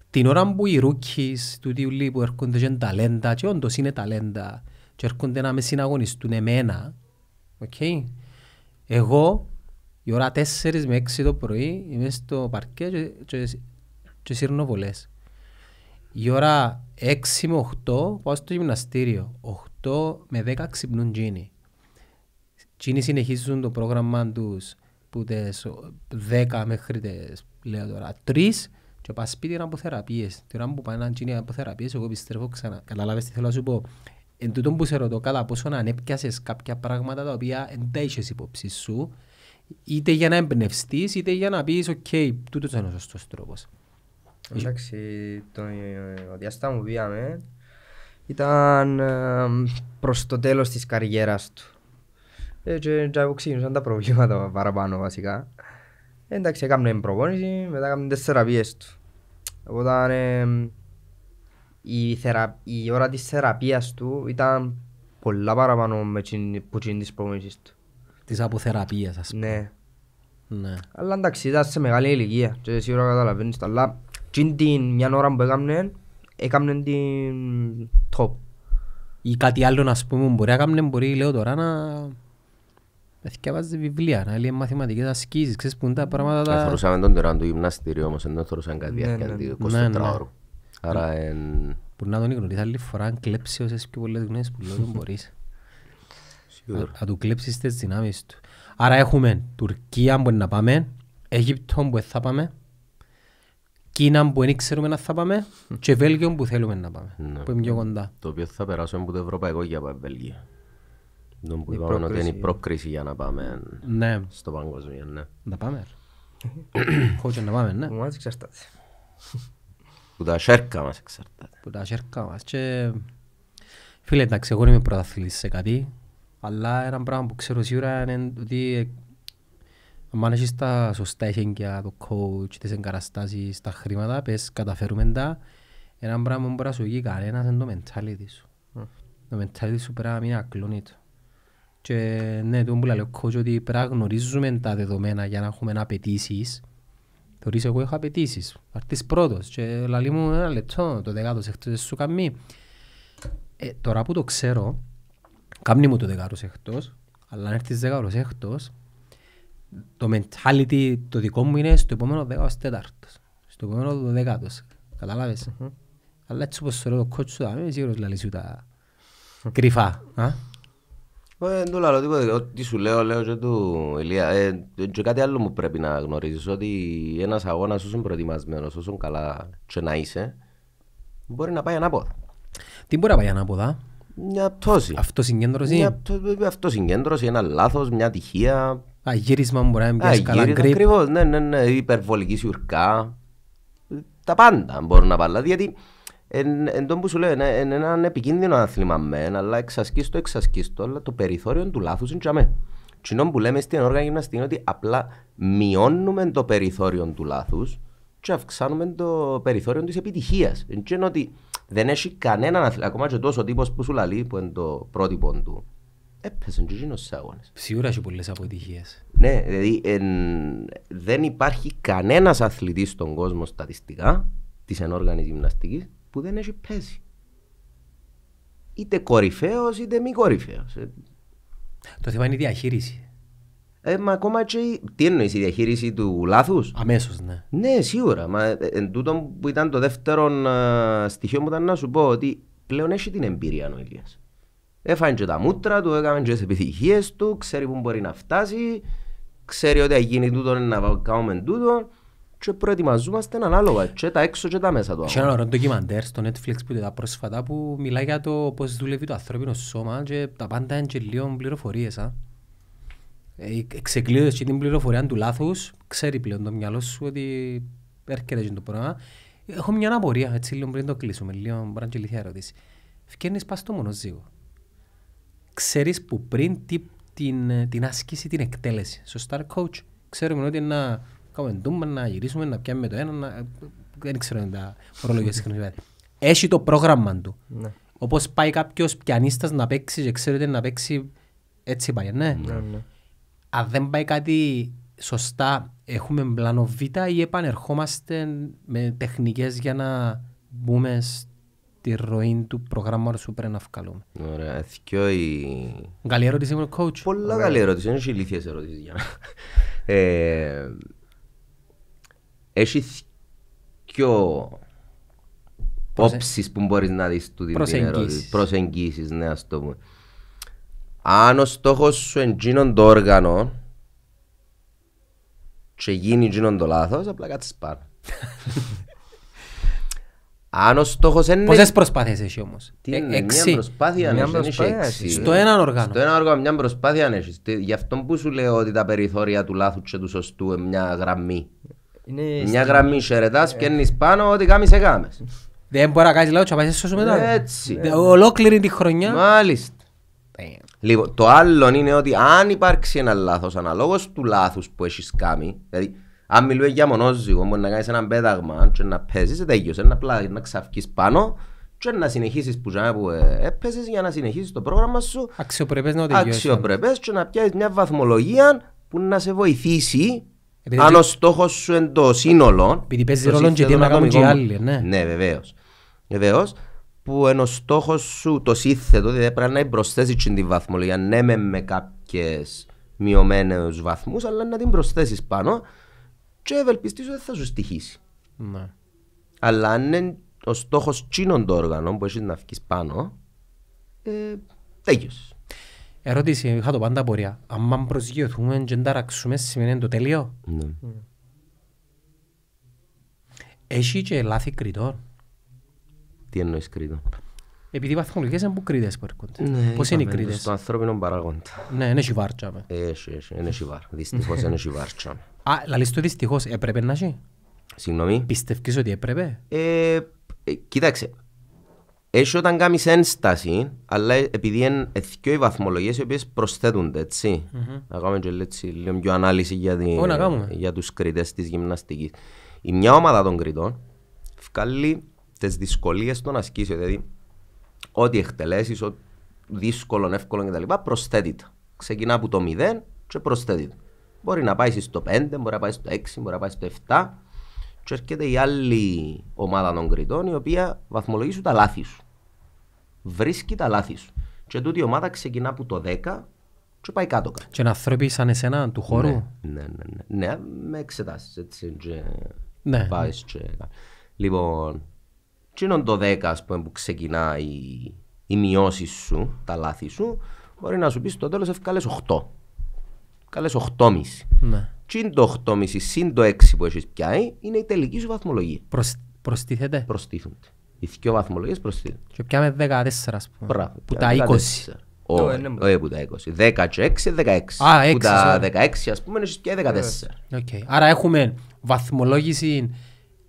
την ώρα που οι rookies του Τιουλί που έρχονται και ταλέντα, και όντως είναι ταλέντα, και έρχονται να με συναγωνιστούν εμένα, okay, εγώ η ώρα 4 με 6 το πρωί είμαι στο παρκέ και, και, και σύρνω πολλές. Η ώρα 6 με 8 πάω στο γυμναστήριο. 8 με 10 ξυπνούν τζίνι. Τζίνι συνεχίζουν το πρόγραμμα τους που τι 10 μέχρι τι λέω τώρα 3 και πάω σπίτι να αποθεραπείε. Την ώρα που πάνε να από θεραπείες, εγώ επιστρέφω ξανά. Καταλάβει τι θέλω να σου πω. Εν τούτο που σε ρωτώ, καλά, πόσο να ανέπιασες κάποια πράγματα τα οποία δεν είχες υπόψη σου, είτε για να εμπνευστείς, είτε για να πεις: οκ, τούτος είναι ο σωστός τρόπος. Εντάξει, το ε, διάστημα που πήγαμε ήταν ε, προς το τέλος της καριέρας του. Ε, και ξεκίνησαν τα προβλήματα παραπάνω βασικά. Εντάξει, έκαμε προπόνηση, μετά έκαμε τις θεραπείες του. Οπότε η, θερα... η ώρα της θεραπείας του ήταν πολλά παραπάνω με που τσιν της προπόνησης του. Της αποθεραπείας, ας ναι. πούμε. Ναι. ναι. Αλλά εντάξει, ήταν σε μεγάλη ηλικία και σίγουρα καταλαβαίνεις, τα αλλά και την μια ώρα που έκαμνε, έκαμνε την top. Ή κάτι άλλο να πούμε μπορεί να έκαμνε, μπορεί λέω τώρα να... Να θυκευάζει βιβλία, να λέει μαθηματικές ασκήσεις, ξέρεις που είναι τα πράγματα τα... Θεωρούσαμε τον τεράν του γυμναστήριο, όμως, δεν θεωρούσαν κάτι αρκετή ναι, ναι, ναι. 24 ώρου. Άρα Μπορεί να τον γνωρίζει άλλη φορά, αν κλέψεις όσες πιο πολλές γνώσεις που λέω δεν μπορείς. Θα του κλέψεις τις δυνάμεις του. Άρα έχουμε Τουρκία που να πάμε, Αίγυπτο που θα πάμε, Κίνα που δεν ξέρουμε να θα πάμε και Βέλγιο που θέλουμε να πάμε, ναι. που είναι πιο κοντά. Το οποίο θα περάσουμε από το ευρωπαϊκό για πάμε Βέλγιο. Τον που είπαμε ότι είναι η πρόκριση για να πάμε ναι. στο παγκόσμιο. Ναι. Να πάμε. [COUGHS] Χωρίς να πάμε, ναι. Μας εξαρτάται. Που τα σέρκα μας εξαρτάται. Που τα σέρκα μας. Και... Φίλε, εντάξει, εγώ είμαι πρωταθλής σε κάτι, αλλά ένα πράγμα που ξέρω σίγουρα είναι ότι αν έχεις τα σωστά εχέγγια, το coach, τις εγκαταστάσεις, τα χρήματα, πες καταφέρουμε τα, ένα πράγμα μπορεί να σου βγει κανένας είναι το mentality σου. Το mentality σου πρέπει να μην το. Και ναι, το που λέει ο coach ότι πρέπει να γνωρίζουμε τα δεδομένα για να έχουμε απαιτήσεις. Θεωρείς εγώ έχω απαιτήσεις, Αρτής πρώτος και λαλί μου ένα λεπτό, το δεκάτος εκτός σου καμί. Ε, τώρα που το ξέρω, κάμνη μου το δεκάτος εκτός, αλλά αν έρθεις δεκάτος εκτός, το mentality το δικό μου είναι στο επόμενο δέκατος τέταρτος, στο επομενο δεκάτος. δωδεκάτος. Καταλάβες. Mm-hmm. Αλλά έτσι όπως σου λέω το κότσου, δεν είμαι σίγουρος λαλείς σου τα κρυφά. Δεν ε, του λέω τίποτα. Ό,τι σου λέω, λέω και του Ηλία. Ε, και κάτι άλλο μου πρέπει να γνωρίζεις, ότι ένας αγώνας όσο προετοιμασμένος, όσο καλά και να είσαι, μπορεί να πάει ανάποδα. Τι μπορεί να πάει ανάποδα. Μια πτώση. Αυτοσυγκέντρωση. Μια... Ε, αυτοσυγκέντρωση, ένα λάθος, μια τυχεία, Αγύρισμα μπορεί να πιάσει καλά γκρίπ. Ακριβώς, ναι, ναι, ναι, υπερβολική σιουρκά. Τα πάντα μπορούν να πάλα, γιατί εν, εν τόν που σου λέω, είναι, ένα επικίνδυνο άθλημα μεν, αλλά εξασκήστο, εξασκήστο, αλλά το περιθώριο του λάθους είναι τζαμέ. Τσινόν που λέμε στην όργανη γυμναστική είναι ότι απλά μειώνουμε το περιθώριο του λάθους και αυξάνουμε το περιθώριο της επιτυχίας. Είναι ότι δεν έχει κανέναν άθλημα, ακόμα και τόσο τύπος που σου λέει που είναι το πρότυπο του, έπεσαν και στους αγώνες. Σίγουρα έχει πολλές αποτυχίες. Ναι, δηλαδή εν, δεν υπάρχει κανένας αθλητής στον κόσμο στατιστικά της ενόργανης γυμναστικής που δεν έχει πέσει. Είτε κορυφαίος είτε μη κορυφαίος. Ε. Το θέμα είναι η διαχείριση. Ε, μα ακόμα και. Τι εννοείς, η διαχείριση του λάθους. Αμέσως, ναι. Ναι, σίγουρα. Μα ε, τούτο που ήταν το δεύτερο ε, στοιχείο μου ήταν να σου πω ότι πλέον έχει την εμπειρία ο Ηλίας. Έφανε και τα μούτρα του, έκαμε και τις επιτυχίες του, ξέρει που μπορεί να φτάσει, ξέρει ότι θα γίνει τούτο να κάνουμε τούτο και προετοιμαζόμαστε ανάλογα και τα έξω και τα μέσα του. Είχε ένα ωραίο ντοκιμαντέρ στο Netflix που τα πρόσφατα που μιλά για το πώς δουλεύει το ανθρώπινο σώμα και τα πάντα είναι και λίγο πληροφορίες. Α. Ε, και την πληροφορία του λάθους, ξέρει πλέον το μυαλό σου ότι έρχεται και το πράγμα. Έχω μια αναπορία, έτσι λίγο πριν το κλείσουμε, λίγο μπορεί να και ερώτηση. Φκένεις πας στο μονοζύγο ξέρεις που πριν τι, την, ε, την άσκηση, την εκτέλεση. στο Σωστά, coach. Ξέρουμε ότι να κάνουμε ντούμπα, να γυρίσουμε, να πιάνουμε το ένα. Να... Ε, δεν ξέρω τα ορολογία χρονιά. Έχει το πρόγραμμα του. Ναι. Όπως πάει κάποιος πιανίστας να παίξει, και ότι να παίξει έτσι πάει, ναι. Ναι, ναι. Αν δεν πάει κάτι σωστά, έχουμε πλάνο ή επανερχόμαστε με τεχνικές για να μπούμε τη ροή του προγράμματος σου πρέπει να βγάλουμε. Ωραία, εθιό η... Καλή ερώτηση μου, coach. Πολλά καλή ερώτηση, είναι ηλίθιες ερωτήσεις για να... [LAUGHS] Ε, έχει δυο όψεις που μπορείς να δεις του την ερώτηση. Προσεγγίσεις. ναι, ας το πούμε. Αν ο στόχος σου εγγύνον το όργανο και γίνει εγγύνον το λάθος, απλά κάτσεις πάνω. [LAUGHS] Αν ο στόχος είναι. Πόσες προσπάθειες έχει όμως. Ε, έξι. Ε. Στο έναν όργανο. Στο ένα όργανο μια προσπάθεια έχει. Γι' αυτό που σου λέω ότι τα περιθώρια του λάθους και του σωστού είναι μια γραμμή. Είναι μια γραμμή ε... πιένεις πάνω ό,τι κάνεις σε Δεν μπορεί να κάνεις λάθος, να πάει σε μετά. Έτσι. Ε, ολόκληρη τη χρονιά. Μάλιστα. Λοιπόν, το άλλο είναι ότι αν υπάρξει ένα λάθος αναλόγως του λάθους που έχεις κάνει, δηλαδή αν μιλούμε για μονόζυγο, μπορεί να κάνεις ένα πέταγμα και να παίζεις, τέλειωσε. Να απλά να ξαφκείς πάνω και να συνεχίσεις που, που ε, έπαιζες για να συνεχίσεις το πρόγραμμα σου. Αξιοπρεπές να οδηγήσει. Αξιοπρεπές και να πιάσεις μια βαθμολογία που να σε βοηθήσει. Επειδή αν ο στόχος σου είναι το σύνολο. Επειδή παίζει ρόλο και τι να κάνουν και άλλοι. Ναι, ναι βεβαίως. Βεβαίως που ενώ ο στόχος σου το σύνθετο, δηλαδή πρέπει να προσθέσεις την βαθμολογία. Ναι, με, με κάποιες μειωμένους βαθμούς, αλλά να την προσθέσεις πάνω και ευελπιστήσω ότι θα σου στοιχήσει. Ναι. Αλλά αν είναι ο στόχος τσίνων των όργανων που έχεις να βγει πάνω, ε, τέλειο. Ερώτηση, είχα το πάντα πορεία. Αν προσγειωθούμε και ταραξούμε, σημαίνει το τέλειο. Ναι. Έχει και λάθη κριτών. Τι εννοείς κριτών. Επειδή οι βαθμολογίες είναι που κριτέ που έρχονται. Ναι, Πώς είναι οι κριτέ. Στον ανθρώπινο παράγοντα. Ναι, είναι σιβάρτσα. Ε, έχει, έχει, είναι σιβάρ. Δυστυχώς είναι σιβάρτσα. Α, λαλείς το δυστυχώς έπρεπε να έχει. Συγγνώμη. Πιστεύεις ότι έπρεπε. Ε, ε, κοίταξε. Έχει όταν κάνεις ένσταση, αλλά επειδή είναι δυο οι βαθμολογίες οι οποίες προσθέτονται, έτσι. Mm-hmm. Να κάνουμε και έτσι, λίγο πιο ανάλυση για, τη, oh, για τους κριτές της γυμναστικής. Η μια ομάδα των κριτών βγάλει τις δυσκολίες των ασκήσεων, δηλαδή ό,τι εκτελέσεις, ό,τι δύσκολο, εύκολο κτλ. Προσθέτει Ξεκινά από το μηδέν και προσθέτει Μπορεί να πάει στο 5, μπορεί να πάει στο 6, μπορεί να πάει στο 7. Και έρχεται η άλλη ομάδα των κριτών η οποία βαθμολογεί σου τα λάθη σου. Βρίσκει τα λάθη σου. Και τούτη η ομάδα ξεκινά από το 10 και πάει κάτω κάτω. Και να άνθρωποι σαν εσένα του χώρου. Ναι, ναι, ναι. ναι, ναι με εξετάσεις έτσι και ναι. πάεις και... Λοιπόν, τι είναι το 10 ας πούμε, που ξεκινάει η μειώσεις σου, τα λάθη σου, μπορεί να σου πεις στο τέλος ευκάλες 8 καλέ 8,5. Ναι. Τι είναι το 8,5 συν το 6 που έχεις πιάει, είναι η τελική σου βαθμολογία. Προσ... Προστίθεται. Προστίθεται. Οι δυο βαθμολογίες προστίθεται. Και πιάμε 14, ας πούμε. Μπράβο. Που τα 20. Όχι, που τα 20. 10 και 6, 16. Α, 6. Που τα 16, ας πούμε, έχεις πιάει 14. Okay. Άρα έχουμε βαθμολόγηση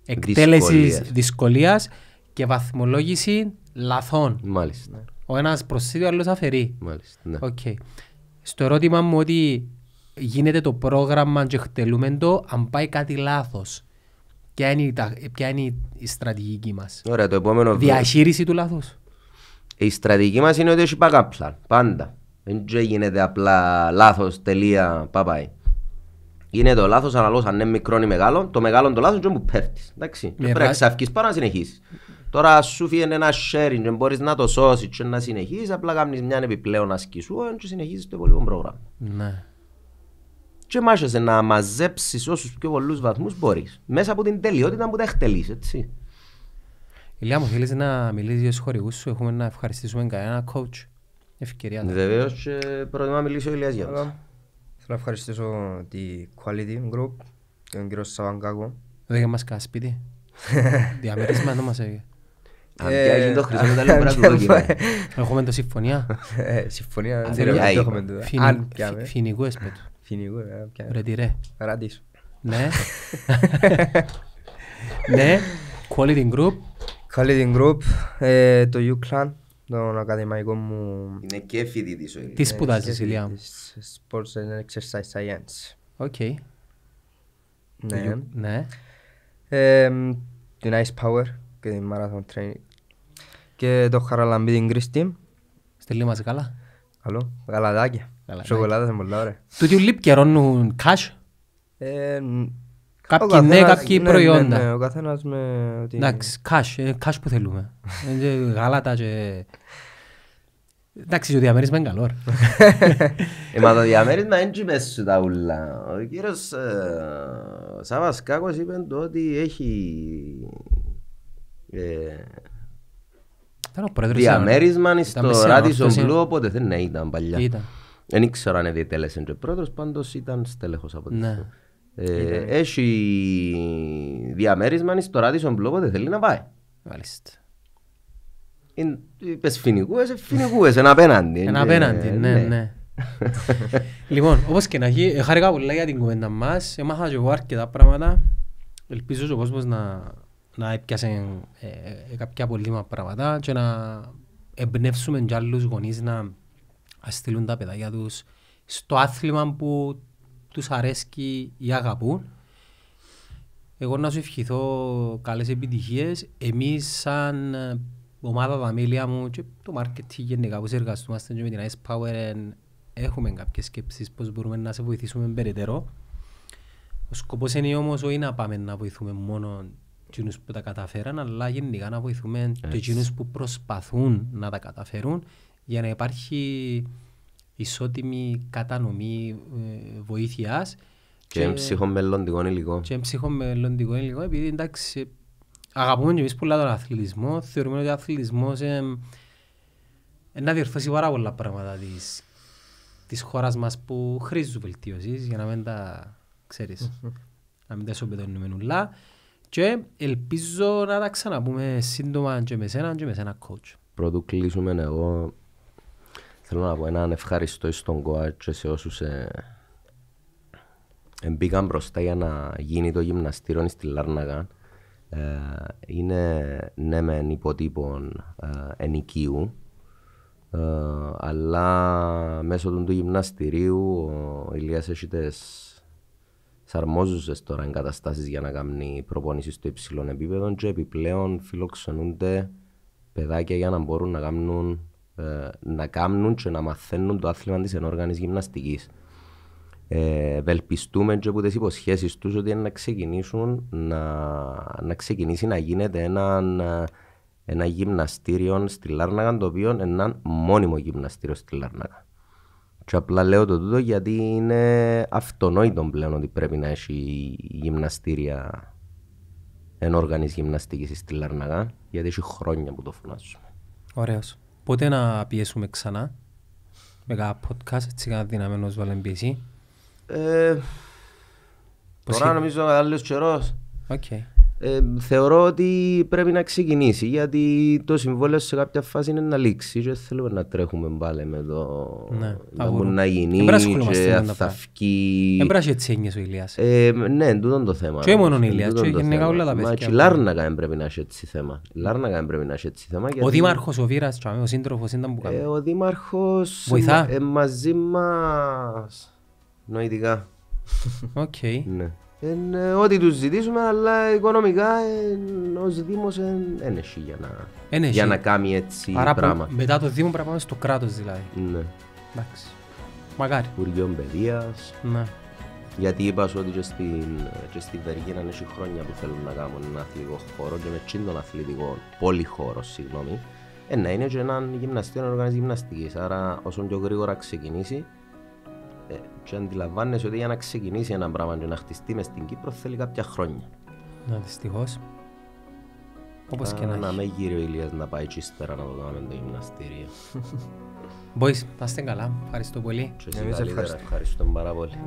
εκτέλεσης δυσκολίας και βαθμολόγηση λαθών. Μάλιστα. Ο ένας προσθέτει, ο άλλος αφαιρεί. Μάλιστα. Ναι. Okay. Στο ερώτημα μου ότι γίνεται το πρόγραμμα και χτελούμε το αν πάει κάτι λάθος. Ποια είναι, ποια είναι η στρατηγική μας. Ωραία, το επόμενο Διαχείριση του λάθους. Η στρατηγική μας είναι ότι έχει παγκάπλα, πάντα. Δεν γίνεται απλά λάθος, τελεία, παπάει. Είναι το λάθος αναλόγως αν είναι μικρό ή μεγάλο, το μεγάλο το λάθος και μου πέφτεις. Εντάξει, ε, πρέπει να ξαφκείς πάνω να συνεχίσεις. Τώρα σου φύγει ένα sharing δεν μπορείς να το σώσεις και να συνεχίσεις, απλά κάνεις μια επιπλέον ασκησού και συνεχίζεις το υπόλοιπο πρόγραμμα. Ναι και μάχεσαι να μαζέψεις όσους πιο πολλούς βαθμούς μπορείς. Μέσα από την τελειότητα που τα εκτελείς, έτσι. Ηλιά μου, θέλεις να μιλήσεις για τους χορηγούς σου. Έχουμε να ευχαριστήσουμε κανένα coach. Ευκαιρία. Βεβαίως, προτιμά να μιλήσει ο Ηλιά για Θέλω να ευχαριστήσω τη Quality Group και τον κύριο Σαβαγκάκο. Δεν μα κάνει σπίτι. [LAUGHS] Διαμέρισμα δεν μας έγινε. Αν πιάζει το χρυσό μετάλλιο πρέπει να Έχουμε το συμφωνία. Ε, συμφωνία, δεν έχουμε το. Ε. Φινικού έσπετου. Φινικό, ε, ρε τι ρε. Ραντίσου. Ναι. [LAUGHS] Ναι. Quality Group. Quality Group, ε, το U-Clan, τον ακαδημαϊκό μου... Είναι και φοιτητής ο Ηλίας. Τι ναι, σπουδάζεις Ηλία. Sports and Exercise Science. Οκ. Ναι. Ναι Την Ice Power και την Marathon Training. Και το Χαραλαμπίδιν Team Στελεί μας καλά. Καλό, καλά Σοκολάτα είναι πολλά ωραία. Του και ρώνουν cash. Ε, κάποιοι ναι, κάποιοι προϊόντα. Ναι, ναι, ο καθένας με... Εντάξει, cash, ε, cash που θέλουμε. Ε, γάλατα και... Εντάξει, το διαμέρισμα είναι καλό. [LAUGHS] Μα το διαμέρισμα είναι και μέσα σου τα ούλα. Ο κύριος Σάβας Κάκος είπε ότι έχει διαμέρισμα στο Ράτισον Σομπλού, οπότε δεν ήταν παλιά. Δεν ήξερα αν διετέλεσε και πρόεδρος, πάντως ήταν στέλεχος από τις. Ναι. Ε, έχει διαμέρισμα στο ράδισον Block, δεν θέλει να πάει. Μάλιστα. Είπες φινικούες, ε, φινικούες, ένα απέναντι. Ένα απέναντι, ε, ναι, ναι. ναι. [LAUGHS] λοιπόν, όπως και να έχει, ε, χάρηκα πολύ για την κουβέντα μας. Έμαθα και εγώ αρκετά πράγματα. Ελπίζω και ο κόσμος να, να έπιασε ε, κάποια πολύτιμα πράγματα και να εμπνεύσουμε και άλλους γονείς να ας στείλουν τα παιδιά τους στο άθλημα που τους αρέσκει ή αγαπούν. Εγώ να σου ευχηθώ καλές επιτυχίες. Εμείς σαν ομάδα δαμήλια μου και το marketing γενικά που συνεργαστούμαστε με την Ice Power έχουμε κάποιες σκέψεις πώς μπορούμε να σε βοηθήσουμε περαιτέρω. Ο σκοπός είναι όμως όχι να πάμε να βοηθούμε μόνο εκείνους που τα καταφέραν αλλά γενικά να βοηθούμε yes. και εκείνους που προσπαθούν να τα καταφέρουν για να υπάρχει ισότιμη κατανομή ε, βοήθειας. Και, και ψυχομελλοντικών υλικών. Και ψυχομελλοντικών υλικών, επειδή εντάξει, αγαπούμε και εμείς πολλά τον αθλητισμό. Θεωρούμε ότι ο αθλητισμός ε, να διορθώσει πάρα πολλά πράγματα της της χώρας μας που χρήζουν βελτίωσης για να μην τα ξερει Να μην τα ισοπεδώνουμε νουλά. Και ελπίζω να τα ξαναπούμε σύντομα και με σένα και με σένα coach. Πρώτο κλείσουμε εγώ Θέλω να πω έναν ευχαριστώ στον ΚΟΑ και σε όσους ε, μπήκαν μπροστά για να γίνει το γυμναστήριο στη Λάρναγα. Ε, είναι ναι μεν υποτύπων ε, ενοικίου, ε, αλλά μέσω του, του γυμναστηρίου ο Ηλίας έχει τις σαρμόζουσες τώρα εγκαταστάσεις για να κάνει προπόνηση στο υψηλό επίπεδο και επιπλέον φιλοξενούνται παιδάκια για να μπορούν να κάνουν ε, να κάνουν και να μαθαίνουν το άθλημα της ενόργανη γυμναστικής. Ε, ευελπιστούμε και από του υποσχέσεις τους ότι να ξεκινήσουν να, να ξεκινήσει να γίνεται ένα, ένα γυμναστήριο στη Λάρναγκα, το οποίο είναι ένα μόνιμο γυμναστήριο στη Λάρναγκα. Και απλά λέω το τούτο γιατί είναι αυτονόητο πλέον ότι πρέπει να έχει γυμναστήρια ενόργανης γυμναστικής στη Λάρναγκα, γιατί έχει χρόνια που το φωνάζουμε. Ωραίος. Πότε να πιέσουμε ξανά με κάποια podcast, έτσι κάνα δυναμένος βάλεμε πίεση. Ε, τώρα νομίζω άλλος καιρός. Okay ε, θεωρώ ότι πρέπει να ξεκινήσει γιατί το συμβόλαιο σε κάποια φάση είναι να λήξει και θέλουμε να τρέχουμε μπάλε με εδώ, ναι, να μπορεί να γίνει και θα φκεί Εμπράζει έτσι έννοιες ο Ηλίας ε, Ναι, τούτο είναι το θέμα Και μόνο ο Ηλίας και γενικά όλα τα παιδιά Μα και Λάρνακα πρέπει να έχει έτσι θέμα Λάρνακα πρέπει να έχει έτσι θέμα Ο Δημάρχο ο Βίρας, ο σύντροφος ήταν που ε, κάνει Ο Δήμαρχος ε, μαζί μας. νοητικά Οκ ναι. Ε, ό,τι τους ζητήσουμε, αλλά οικονομικά ο Δήμο δεν έχει για να, να κάνει έτσι πράγματα. Μετά το Δήμο πρέπει να πάμε στο κράτος δηλαδή. Ναι. Εντάξει. Μακάρι. Υπουργείο Παιδείας. Ναι. Γιατί είπα ότι και στην, και στην Βεργίνα έχει χρόνια που θέλουν να κάνουν ένα αθλητικό χώρο και με τσίντον αθλητικό πολυχώρο, συγγνώμη. Ε, να είναι και έναν γυμναστήριο, ένα οργανισμό γυμναστικής. Άρα, όσο πιο γρήγορα ξεκινήσει, ε, και αντιλαμβάνεσαι ότι για να ξεκινήσει ένα πράγμα και να χτιστεί μες στην Κύπρο θέλει κάποια χρόνια. Να δυστυχώς. Όπως και να Να με γύρει ο Ηλίας να πάει ύστερα να το κάνουμε το γυμναστήριο. Μπορεί, να είστε καλά. Ευχαριστώ πολύ. Σα ευχαριστώ. Ευχαριστώ Ευχαριστούμε πάρα πολύ.